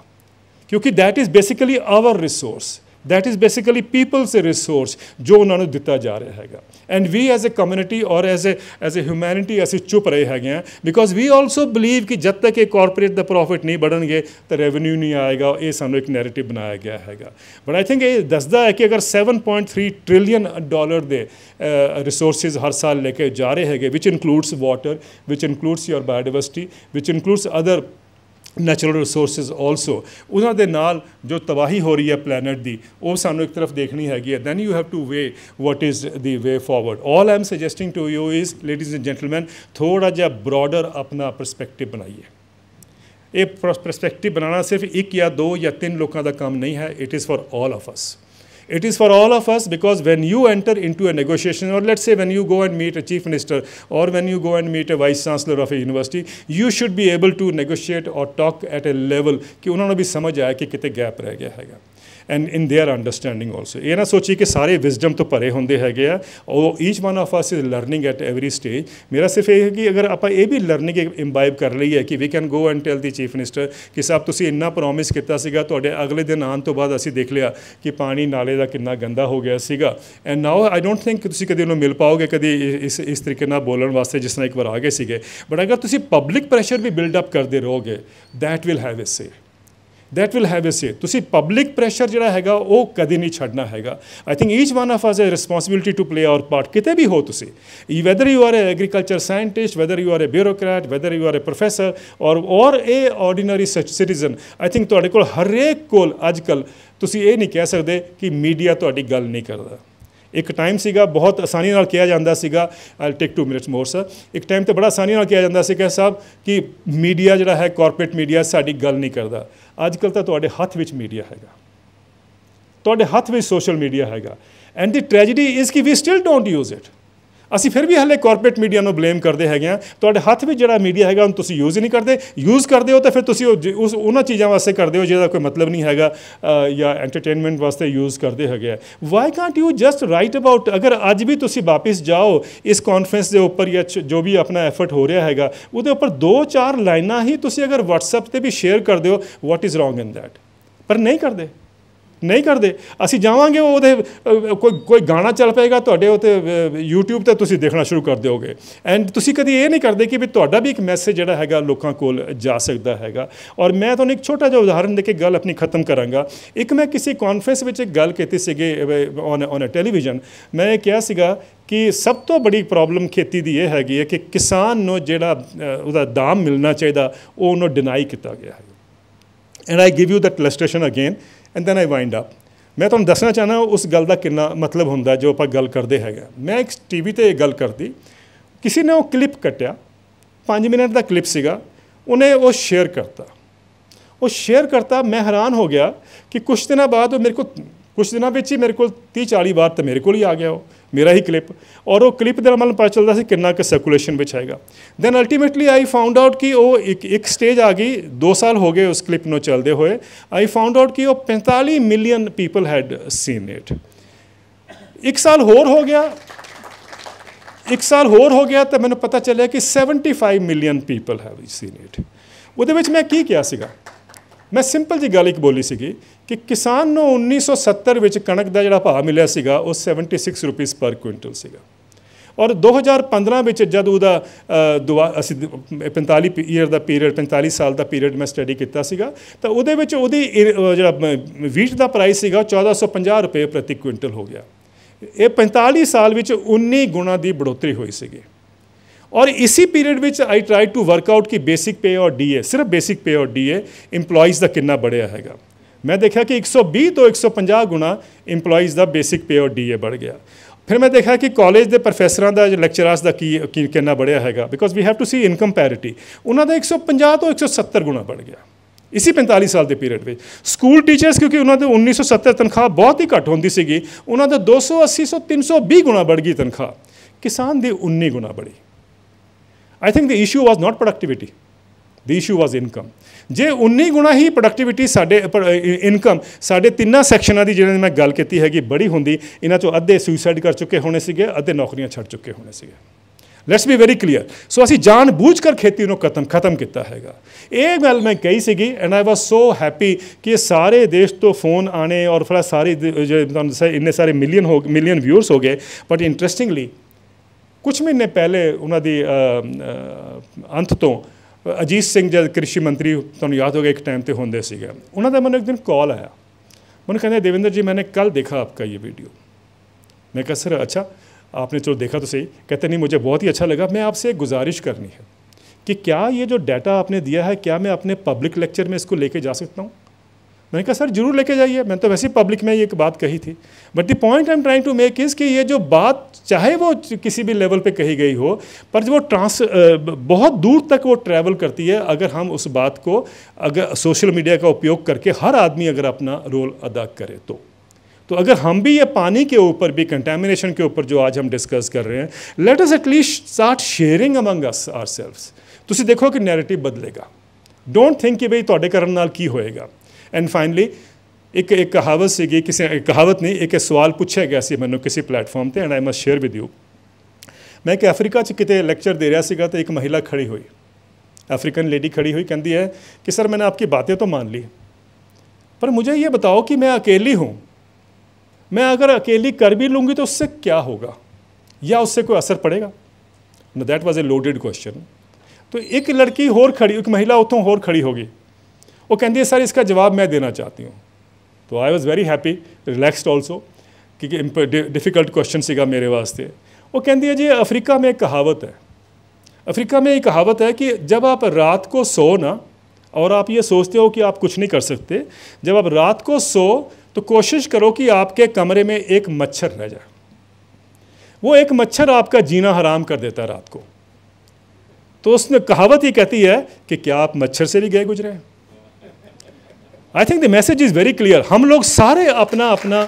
ਕਿਉਂਕਿ that is basically our resource that is basically people's resource ਜੋ ਉਹਨਾਂ ਨੂੰ ਦਿੱਤਾ ਜਾ ਰਿਹਾ ਹੈਗਾ and we as a community or as a as a humanity ਅਸੀਂ ਚੁੱਪ ਰਹੇ ਹੈਗੇ ਆ ਬਿਕੋਜ਼ ਵੀ ਆਲਸੋ ਬਲੀਵ ਕਿ ਜਦ ਤੱਕ ਇਹ ਕਾਰਪੋਰੇਟ ਦਾ ਪ੍ਰੋਫਿਟ ਨਹੀਂ ਵਧਣਗੇ ਤਾਂ ਰੈਵਨਿਊ ਨਹੀਂ ਆਏਗਾ ਇਹ ਸਾਨੂੰ ਇੱਕ ਨੈਰੇਟਿਵ ਬਣਾਇਆ ਗਿਆ ਹੈਗਾ ਬਟ ਆਈ ਥਿੰਕ ਇਹ ਦੱਸਦਾ ਹੈ ਕਿ ਅਗਰ 7.3 ਟ੍ਰਿਲੀਅਨ ਡਾਲਰ ਦੇ ਰਿਸੋਰਸਸ ਹਰ ਸਾਲ ਲੈ ਕੇ ਜਾ ਰਹੇ ਹੈਗੇ ਵਿਚ ਇਨਕਲੂਡਸ ਵਾਟਰ ਵਿਚ ਇਨਕਲੂਡਸ ਯੋਰ ਬਾਇਓਡਾਇਵਰਸਿਟੀ ਵਿਚ includes other natural resources also ਉਹਨਾਂ ਦੇ ਨਾਲ ਜੋ ਤਬਾਹੀ ਹੋ ਰਹੀ ਹੈ ਪਲੈਨਟ ਦੀ ਉਹ ਸਾਨੂੰ ਇੱਕ ਤਰਫ ਦੇਖਣੀ ਹੈਗੀ ਹੈ then you have to weigh what is the way forward all um am suggesting to you is ladies and gentleman ਥੋੜਾ ਜਿਹਾ ਬ੍ਰੋਡਰ ਆਪਣਾ ਪਰਸਪੈਕਟਿਵ ਬਣਾਈਏ ਇਹ ਪਰਸਪੈਕਟਿਵ ਬਣਾਉਣਾ ਸਿਰਫ ਇੱਕ ਜਾਂ ਦੋ ਜਾਂ ਤਿੰਨ ਲੋਕਾਂ ਦਾ ਕੰਮ ਨਹੀਂ ਹੈ it is for all of us It is for all of us because when you enter into a negotiation or let's say when you go and meet a chief minister or when you go and meet a vice chancellor of a university, you should be able to negotiate or talk at a level that they भी समझ आया कि कितने gap and in their understanding also ਇਹ ਨਾ ਸੋਚੀ ਕਿ ਸਾਰੇ ਵਿਜ਼ਡਮ ਤੋਂ ਭਰੇ ਹੁੰਦੇ ਹੈਗੇ ਆ ਉਹ each one of us is learning at every stage ਮੇਰਾ ਸਿਰਫ ਇਹ ਹੈ ਕਿ ਅਗਰ ਆਪਾਂ ਇਹ ਵੀ ਲਰਨਿੰਗ ਇੰਬਾਈਬ ਕਰ ਲਈ ਹੈ ਕਿ we can go and tell the chief minister ਕਿ ਸਾਬ ਤੁਸੀਂ ਇੰਨਾ ਪ੍ਰੋਮਿਸ ਕੀਤਾ ਸੀਗਾ ਤੁਹਾਡੇ ਅਗਲੇ ਦਿਨ ਆਉਣ ਤੋਂ ਬਾਅਦ ਅਸੀਂ ਦੇਖ ਲਿਆ ਕਿ ਪਾਣੀ ਨਾਲੇ ਦਾ ਕਿੰਨਾ ਗੰਦਾ ਹੋ ਗਿਆ ਸੀਗਾ and now I don't think ਤੁਸੀਂ ਕਦੇ ਉਹਨੂੰ ਮਿਲ ਪਾਓਗੇ ਕਦੀ ਇਸ ਇਸ ਤਰੀਕੇ ਨਾਲ ਬੋਲਣ ਵਾਸਤੇ ਜਿਸ ਤਰ੍ਹਾਂ ਇੱਕ ਵਾਰ ਆ ਗਏ ਸੀਗੇ ਬਟ ਅਗਰ ਤੁਸੀਂ ਪਬਲਿਕ ਪ੍ਰੈਸ਼ਰ ਵੀ ਬਿਲਡ ਅਪ ਕਰਦੇ ਰਹੋਗੇ that will have a say that will have a say ਤੁਸੀਂ ਪਬਲਿਕ ਪ੍ਰੈਸ਼ਰ ਜਿਹੜਾ ਹੈਗਾ ਉਹ ਕਦੇ ਨਹੀਂ ਛੱਡਣਾ ਹੈਗਾ I think each one of us ਹੈ responsibility to play our part ਕਿਤੇ ਵੀ ਹੋ ਤੁਸੀਂ uh whether you are a agriculture scientist whether you are a bureaucrat whether you are a professor or or a ordinary citizen I think ਤੁਹਾਡੇ ਕੋਲ ਹਰੇਕ ਕੋਲ ਅੱਜਕੱਲ ਤੁਸੀਂ ਇਹ ਨਹੀਂ ਕਹਿ ਸਕਦੇ ਕਿ ਮੀਡੀਆ ਤੁਹਾਡੀ ਗੱਲ ਨਹੀਂ ਕਰਦਾ ਇੱਕ ਟਾਈਮ ਸੀਗਾ ਬਹੁਤ ਆਸਾਨੀ ਨਾਲ ਕਿਹਾ ਜਾਂਦਾ ਸੀਗਾ I take 2 minutes more sir ਇੱਕ ਟਾਈਮ ਤੇ ਬੜਾ ਆਸਾਨੀ ਨਾਲ ਕਿਹਾ ਜਾਂਦਾ ਸੀ ਕਿ ਸਾਹਿਬ ਕਿ ਮੀਡੀਆ ਜਿਹੜਾ ਹੈ ਕਾਰਪੋਰੇਟ ਮੀਡੀਆ ਸਾਡੀ ਗੱਲ ਨਹੀਂ ਕਰਦਾ ਅੱਜ ਕੱਲ ਤਾਂ ਤੁਹਾਡੇ ਹੱਥ ਵਿੱਚ ਮੀਡੀਆ ਹੈਗਾ ਤੁਹਾਡੇ ਹੱਥ ਵਿੱਚ ਸੋਸ਼ਲ ਮੀਡੀਆ ਹੈਗਾ ਐਂਡ ਦੀ ਟ੍ਰੈਜੇਡੀ ਇਜ਼ ਕਿ we still don't use it ਅਸੀਂ ਫਿਰ ਵੀ ਹਲੇ ਕਾਰਪੋਰੇਟ ਮੀਡੀਆ ਨੂੰ ਬਲੇਮ ਕਰਦੇ ਹੈਗੇ ਆ ਤੁਹਾਡੇ ਹੱਥ ਵਿੱਚ ਜਿਹੜਾ ਮੀਡੀਆ ਹੈਗਾ ਉਹ ਤੁਸੀਂ ਯੂਜ਼ ਹੀ ਨਹੀਂ ਕਰਦੇ ਯੂਜ਼ ਕਰਦੇ ਹੋ ਤਾਂ ਫਿਰ ਤੁਸੀਂ ਉਸ ਉਹਨਾਂ ਚੀਜ਼ਾਂ ਵਾਸਤੇ ਕਰਦੇ ਹੋ ਜਿਹਦਾ ਕੋਈ ਮਤਲਬ ਨਹੀਂ ਹੈਗਾ ਜਾਂ ਐਂਟਰਟੇਨਮੈਂਟ ਵਾਸਤੇ ਯੂਜ਼ ਕਰਦੇ ਹੈਗੇ ਆ why can't you just write about ਅਗਰ ਅੱਜ ਵੀ ਤੁਸੀਂ ਵਾਪਸ ਜਾਓ ਇਸ ਕਾਨਫਰੰਸ ਦੇ ਉੱਪਰ ਜਾਂ ਜੋ ਵੀ ਆਪਣਾ ਐਫਰਟ ਹੋ ਰਿਹਾ ਹੈਗਾ ਉਹਦੇ ਉੱਪਰ ਦੋ ਚਾਰ ਲਾਈਨਾਂ ਹੀ ਤੁਸੀਂ ਅਗਰ WhatsApp ਤੇ ਵੀ ਸ਼ੇਅਰ ਕਰਦੇ ਹੋ what is wrong in that ਪਰ ਨਹੀਂ ਕਰਦੇ ਨਹੀਂ ਕਰਦੇ ਅਸੀਂ ਜਾਵਾਂਗੇ ਉਹਦੇ ਕੋਈ ਕੋਈ ਗਾਣਾ ਚੱਲ ਪਏਗਾ ਤੁਹਾਡੇ ਉਤੇ YouTube ਤੇ ਤੁਸੀਂ ਦੇਖਣਾ ਸ਼ੁਰੂ ਕਰ ਦਿਓਗੇ ਐਂਡ ਤੁਸੀਂ ਕਦੀ ਇਹ ਨਹੀਂ ਕਰਦੇ ਕਿ ਵੀ ਤੁਹਾਡਾ ਵੀ ਇੱਕ ਮੈਸੇਜ ਜਿਹੜਾ ਹੈਗਾ ਲੋਕਾਂ ਕੋਲ ਜਾ ਸਕਦਾ ਹੈਗਾ ਔਰ ਮੈਂ ਤੁਹਾਨੂੰ ਇੱਕ ਛੋਟਾ ਜਿਹਾ ਉਦਾਹਰਨ ਦੇ ਕੇ ਗੱਲ ਆਪਣੀ ਖਤਮ ਕਰਾਂਗਾ ਇੱਕ ਮੈਂ ਕਿਸੇ ਕਾਨਫਰੰਸ ਵਿੱਚ ਇੱਕ ਗੱਲ ਕੀਤੀ ਸੀਗੇ ਔਨ ਔਨ ਟੈਲੀਵਿਜ਼ਨ ਮੈਂ ਕਿਹਾ ਸੀਗਾ ਕਿ ਸਭ ਤੋਂ ਬੜੀ ਪ੍ਰੋਬਲਮ ਖੇਤੀ ਦੀ ਇਹ ਹੈਗੀ ਹੈ ਕਿ ਕਿਸਾਨ ਨੂੰ ਜਿਹੜਾ ਉਹਦਾ ਦਾਮ ਮਿਲਣਾ ਚਾਹੀਦਾ ਉਹ ਉਹਨੂੰ ਡਿਨਾਈ ਕੀਤਾ ਗਿਆ ਹੈ and I give you that illustration again and then I wind up ਮੈਂ ਤੁਹਾਨੂੰ ਦੱਸਣਾ ਚਾਹਨਾ ਉਸ ਗੱਲ ਦਾ ਕਿੰਨਾ ਮਤਲਬ ਹੁੰਦਾ ਜੋ ਆਪਾਂ ਗੱਲ ਕਰਦੇ ਹੈਗਾ ਮੈਂ ਇੱਕ ਟੀਵੀ ਤੇ ਇਹ ਗੱਲ ਕਰਦੀ ਕਿਸੇ ਨੇ ਉਹ ਕਲਿੱਪ ਕੱਟਿਆ 5 ਮਿੰਟ ਦਾ ਕਲਿੱਪ ਸੀਗਾ ਉਹਨੇ ਉਹ ਸ਼ੇਅਰ ਕਰਤਾ ਉਹ ਸ਼ੇਅਰ ਕਰਤਾ ਮੈਂ ਹੈਰਾਨ ਹੋ ਗਿਆ ਕਿ ਕੁਝ ਦਿਨਾਂ ਬਾਅਦ ਉਹ ਮੇਰੇ ਕੋਲ ਕੁਝ ਦਿਨਾਂ ਵਿੱਚ ਹੀ ਮੇਰੇ ਕੋਲ 30 40 ਵਾਰ ਤਾਂ ਮੇਰੇ ਕੋਲ ਹੀ ਆ ਗਿਆ ਉਹ ਮੇਰਾ ਹੀ ਕਲਿੱਪ ਔਰ ਉਹ ਕਲਿੱਪ ਦੇ ਨਾਲ ਪਤਾ ਚੱਲਦਾ ਸੀ ਕਿੰਨਾ ਕੁ ਸਰਕੂਲੇਸ਼ਨ ਵਿੱਚ ਹੈਗਾ then ultimately I found out ਕਿ ਉਹ ਇੱਕ ਇੱਕ ਸਟੇਜ ਆ ਗਈ 2 ਸਾਲ ਹੋ ਗਏ ਉਸ ਕਲਿੱਪ ਨੂੰ ਚੱਲਦੇ ਹੋਏ ਆਈ ਫਾਊਂਡ ਆਊਟ ਕਿ ਉਹ 45 million people had seen it ਇੱਕ ਸਾਲ ਹੋਰ ਹੋ ਗਿਆ ਇੱਕ ਸਾਲ ਹੋਰ ਹੋ ਗਿਆ ਤਾਂ ਮੈਨੂੰ ਪਤਾ ਚੱਲਿਆ ਕਿ 75 million people have seen it ਉਹਦੇ ਵਿੱਚ ਮੈਂ ਕੀ ਕਿਹਾ ਸੀਗਾ ਮੈਂ ਸਿੰਪਲ ਜੀ ਗੱਲ ਇੱਕ ਬੋਲੀ ਸੀਗੀ ਕਿ ਕਿਸਾਨ ਨੂੰ 1970 ਵਿੱਚ ਕਣਕ ਦਾ ਜਿਹੜਾ ਭਾਅ ਮਿਲਿਆ ਸੀਗਾ ਉਹ 76 ਰੁਪਏ ਪਰ ਕੁਇੰਟਲ ਸੀਗਾ ਔਰ 2015 ਵਿੱਚ ਜਦ ਉਹਦਾ ਅਸੀਂ 45 ਇਅਰ ਦਾ ਪੀਰੀਅਡ 45 ਸਾਲ ਦਾ ਪੀਰੀਅਡ ਮੈਂ ਸਟੱਡੀ ਕੀਤਾ ਸੀਗਾ ਤਾਂ ਉਹਦੇ ਵਿੱਚ ਉਹਦੀ ਜਿਹੜਾ ਵੀਟ ਦਾ ਪ੍ਰਾਈਸ ਸੀਗਾ 1450 ਰੁਪਏ ਪ੍ਰਤੀ ਕੁਇੰਟਲ ਹੋ ਗਿਆ ਇਹ 45 ਸਾਲ ਵਿੱਚ 19 ਗੁਣਾ ਦੀ ਬੜੋਤਰੀ ਹੋਈ ਸੀਗੀ ਔਰ और ਪੀਰੀਅਡ ਵਿੱਚ I I to work out ਕਿ ਬੇਸਿਕ पे ਔਰ ਡੀਏ ਸਿਰਫ ਬੇਸਿਕ ਪੇ ਔਰ ਡੀਏ EMPLOYEES ਦਾ ਕਿੰਨਾ ਬੜਿਆ ਹੈਗਾ ਮੈਂ ਦੇਖਿਆ ਕਿ 120 ਤੋਂ 150 ਗੁਣਾ EMPLOYEES ਦਾ ਬੇਸਿਕ ਪੇ ਔਰ ਡੀਏ ਬੜ ਗਿਆ ਫਿਰ ਮੈਂ ਦੇਖਿਆ ਕਿ ਕਾਲਜ ਦੇ ਪ੍ਰੋਫੈਸਰਾਂ ਦਾ ਲੈਕਚਰਰਸ ਦਾ ਕੀ ਕਿੰਨਾ ਬੜਿਆ ਹੈਗਾ because we have to see income parity ਉਹਨਾਂ ਦਾ 150 ਤੋਂ 170 ਗੁਣਾ ਬੜ ਗਿਆ ਇਸੀ 45 ਸਾਲ ਦੇ ਪੀਰੀਅਡ ਵਿੱਚ ਸਕੂਲ ਟੀਚਰਸ ਕਿਉਂਕਿ ਉਹਨਾਂ ਦੇ 1970 ਤਨਖਾਹ ਬਹੁਤ ਹੀ ਘੱਟ ਹੁੰਦੀ ਸੀਗੀ ਉਹਨਾਂ ਦਾ 280 ਤੋਂ 320 ਗੁਣਾ ਵੱਧ ਗਈ ਤਨਖਾਹ ਕਿਸਾਨ ਦੀ 19 ਗੁਣਾ ਬੜੀ I think the issue was not productivity. The issue was income ਜੇ 19 ਗੁਣਾ ਹੀ ਪ੍ਰੋਡਕਟਿਵਿਟੀ ਸਾਡੇ ਇਨਕਮ ਸਾਡੇ ਤਿੰਨਾਂ ਸੈਕਸ਼ਨਾਂ ਦੀ ਜਿਹਨਾਂ ਮੈਂ ਗੱਲ ਕੀਤੀ ਹੈਗੀ ਬੜੀ ਹੁੰਦੀ ਇਹਨਾਂ ਚੋਂ ਅੱਧੇ ਸੁਸਾਈਡ ਕਰ ਚੁੱਕੇ ਹੋਣੇ ਸੀਗੇ ਅੱਧੇ ਨੌਕਰੀਆਂ ਛੱਡ ਚੁੱਕੇ ਹੋਣੇ ਸੀਗੇ let's be very clear so ਅਸੀਂ ਜਾਣ ਬੂਝ ਕਰ ਖੇਤੀ ਨੂੰ ਖਤਮ ਖਤਮ ਕੀਤਾ ਹੈਗਾ ਇਹ ਗੱਲ ਮੈਂ ਕਹੀ ਸੀਗੀ and I was so happy ਕਿ ਸਾਰੇ ਦੇਸ਼ ਤੋਂ ਫੋਨ ਆਣੇ ਔਰ ਫਿਰ ਸਾਰੇ ਜਿਹੜੇ ਤੁਹਾਨੂੰ ਦੱਸਿਆ ਇੰਨੇ ਸਾਰੇ ਮਿਲੀਅਨ ਹੋ ਮਿਲੀਅਨ ਵਿਊਅਰਸ ਹੋ ਗਏ ਬਟ ਇੰਟਰਸਟਿੰਗਲੀ कुछ महीने पहले ਉਹਨਾਂ अंत तो अजीत सिंह जब कृषि मंत्री तुम्हें याद हो गया एक टाइम तो होंगे ਸੀਗੇ ਉਹਨਾਂ ਦਾ ਮੈਨੂੰ ਇੱਕ ਦਿਨ ਕਾਲ ਆਇਆ ਮੈਨੂੰ देवेंद्र जी मैंने कल देखा आपका ये वीडियो मैं कहा सर अच्छा आपने चलो देखा तो सही कहते नहीं मुझे बहुत ही अच्छा लगा मैं आपसे एक गुजारिश करनी है कि क्या ये जो डाटा आपने दिया है क्या मैं अपने पब्लिक लेक्चर में इसको लेके जा सकता हूँ मैंने कहा सर जरूर लेके जाइए मैंने तो वैसे ही पब्लिक में ये एक बात कही थी but the point I am trying to make is कि ये जो बात चाहे वो किसी भी लेवल पे कही गई हो पर जो वो ट्रांस बहुत दूर तक वो ट्रैवल करती है अगर हम उस बात को अगर सोशल मीडिया का उपयोग करके हर आदमी अगर अपना रोल अदा करे तो तो अगर हम भी ये पानी के ऊपर भी कंटेमिनेशन के ऊपर जो आज हम डिस्कस कर रहे हैं let us at least start sharing among us ourselves तुम देखो कि नैरेटिव बदलेगा डोंट थिंक कि भाई ਤੁਹਾਡੇ करण ਨਾਲ ਕੀ एंड फाइनली एक एक कहावत से गई किसी कहावत नहीं एक सवाल पूछा गया से मैंने किसी प्लेटफॉर्म से and I must share with you मैं कि अफ्रीका 'ਚ ਕਿਤੇ लैक्चर दे रहा तो एक महिला खड़ी हुई अफ्रीकन लेडी खड़ी हुई कहती है कि सर मैंने आपकी बातें तो मान ली पर मुझे ये बताओ कि मैं अकेली हूँ मैं अगर अकेली कर भी लूँगी तो उससे क्या होगा या उससे कोई असर पड़ेगा that was a loaded question तो एक लड़की होर खड़ी एक महिला उतों होर खड़ी होगी वो कहती है सर इसका जवाब मैं देना चाहती हूँ तो I was very happy relaxed also क्योंकि डिफ़िकल्ट क्वेश्चन मेरे वास्ते वो ਉਹ ਕਹਿੰਦੀ जी अफ्रीका में एक कहावत है अफ्रीका में एक कहावत है कि जब आप रात को सो ना और आप ये सोचते हो कि आप कुछ नहीं कर सकते जब आप रात को सो तो कोशिश करो कि आपके कमरे में एक मच्छर रह जाए वो एक मच्छर आपका जीना हराम कर देता है रात को तो उसने कहावत ही कहती है कि क्या आप मच्छर से भी गए गुजरे हैं I think the message is very clear हम लोग सारे अपना अपना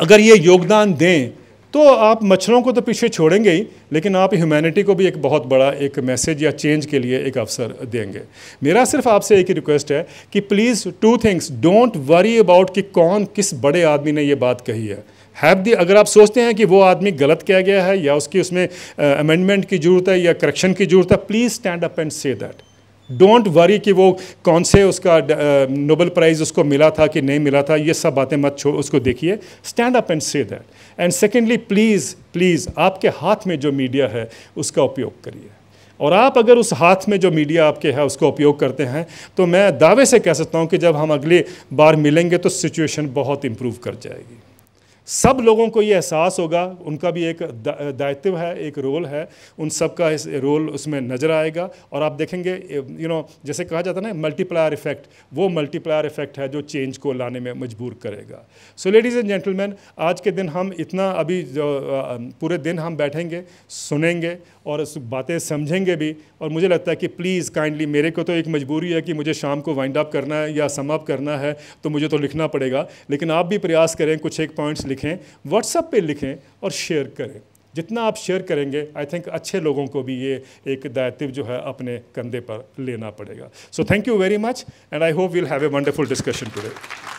अगर ये योगदान दें तो आप मच्छरों को तो पीछे छोड़ेंगे ही लेकिन आप ह्यूमैनिटी को भी एक बहुत बड़ा एक मैसेज या चेंज के लिए एक अवसर देंगे मेरा सिर्फ आपसे एक ही रिक्वेस्ट है कि please two things don't worry about कि कौन किस बड़े आदमी ने ये बात कही है हैव दी अगर आप सोचते हैं कि वो आदमी गलत कह गया है या उसकी उसमें अमेंडमेंट की ज़रूरत है या करेक्शन की ज़रूरत है please stand up and say that don't worry कि वो कौन से उसका नोबल प्राइज़ उसको मिला था कि नहीं मिला था ये सब बातें मत छोड़ उसको देखिए stand up and say that and secondly please please आपके हाथ में जो मीडिया है उसका उपयोग करिए और आप अगर उस हाथ में जो मीडिया आपके है उसका उपयोग करते हैं तो मैं दावे से कह सकता हूँ कि जब हम अगली बार मिलेंगे तो सिचुएशन बहुत इम्प्रूव कर जाएगी सब लोगों को ये एहसास होगा उनका भी एक दायित्व है एक रोल है उन सब का इस रोल उसमें नज़र आएगा और आप देखेंगे यू नो जैसे कहा जाता है ना मल्टीप्लायर इफेक्ट वो मल्टीप्लायर इफेक्ट है जो चेंज को लाने में मजबूर करेगा सो लेडीज़ एंड जेंटलमैन आज के दिन हम इतना अभी जो पूरे दिन हम बैठेंगे सुनेंगे और बातें समझेंगे भी और मुझे लगता है कि प्लीज़ काइंडली मेरे को तो एक मजबूरी है कि मुझे शाम को वाइंड अप करना है या समअप करना है तो मुझे तो लिखना पड़ेगा लेकिन आप भी प्रयास करें कुछ एक पॉइंट्स लिखें व्हाट्सएप पे लिखें और शेयर करें जितना आप शेयर करेंगे आई थिंक अच्छे लोगों को भी ये एक दायित्व जो है अपने कंधे पर लेना पड़ेगा so thank you very much and I hope will have a wonderful discussion today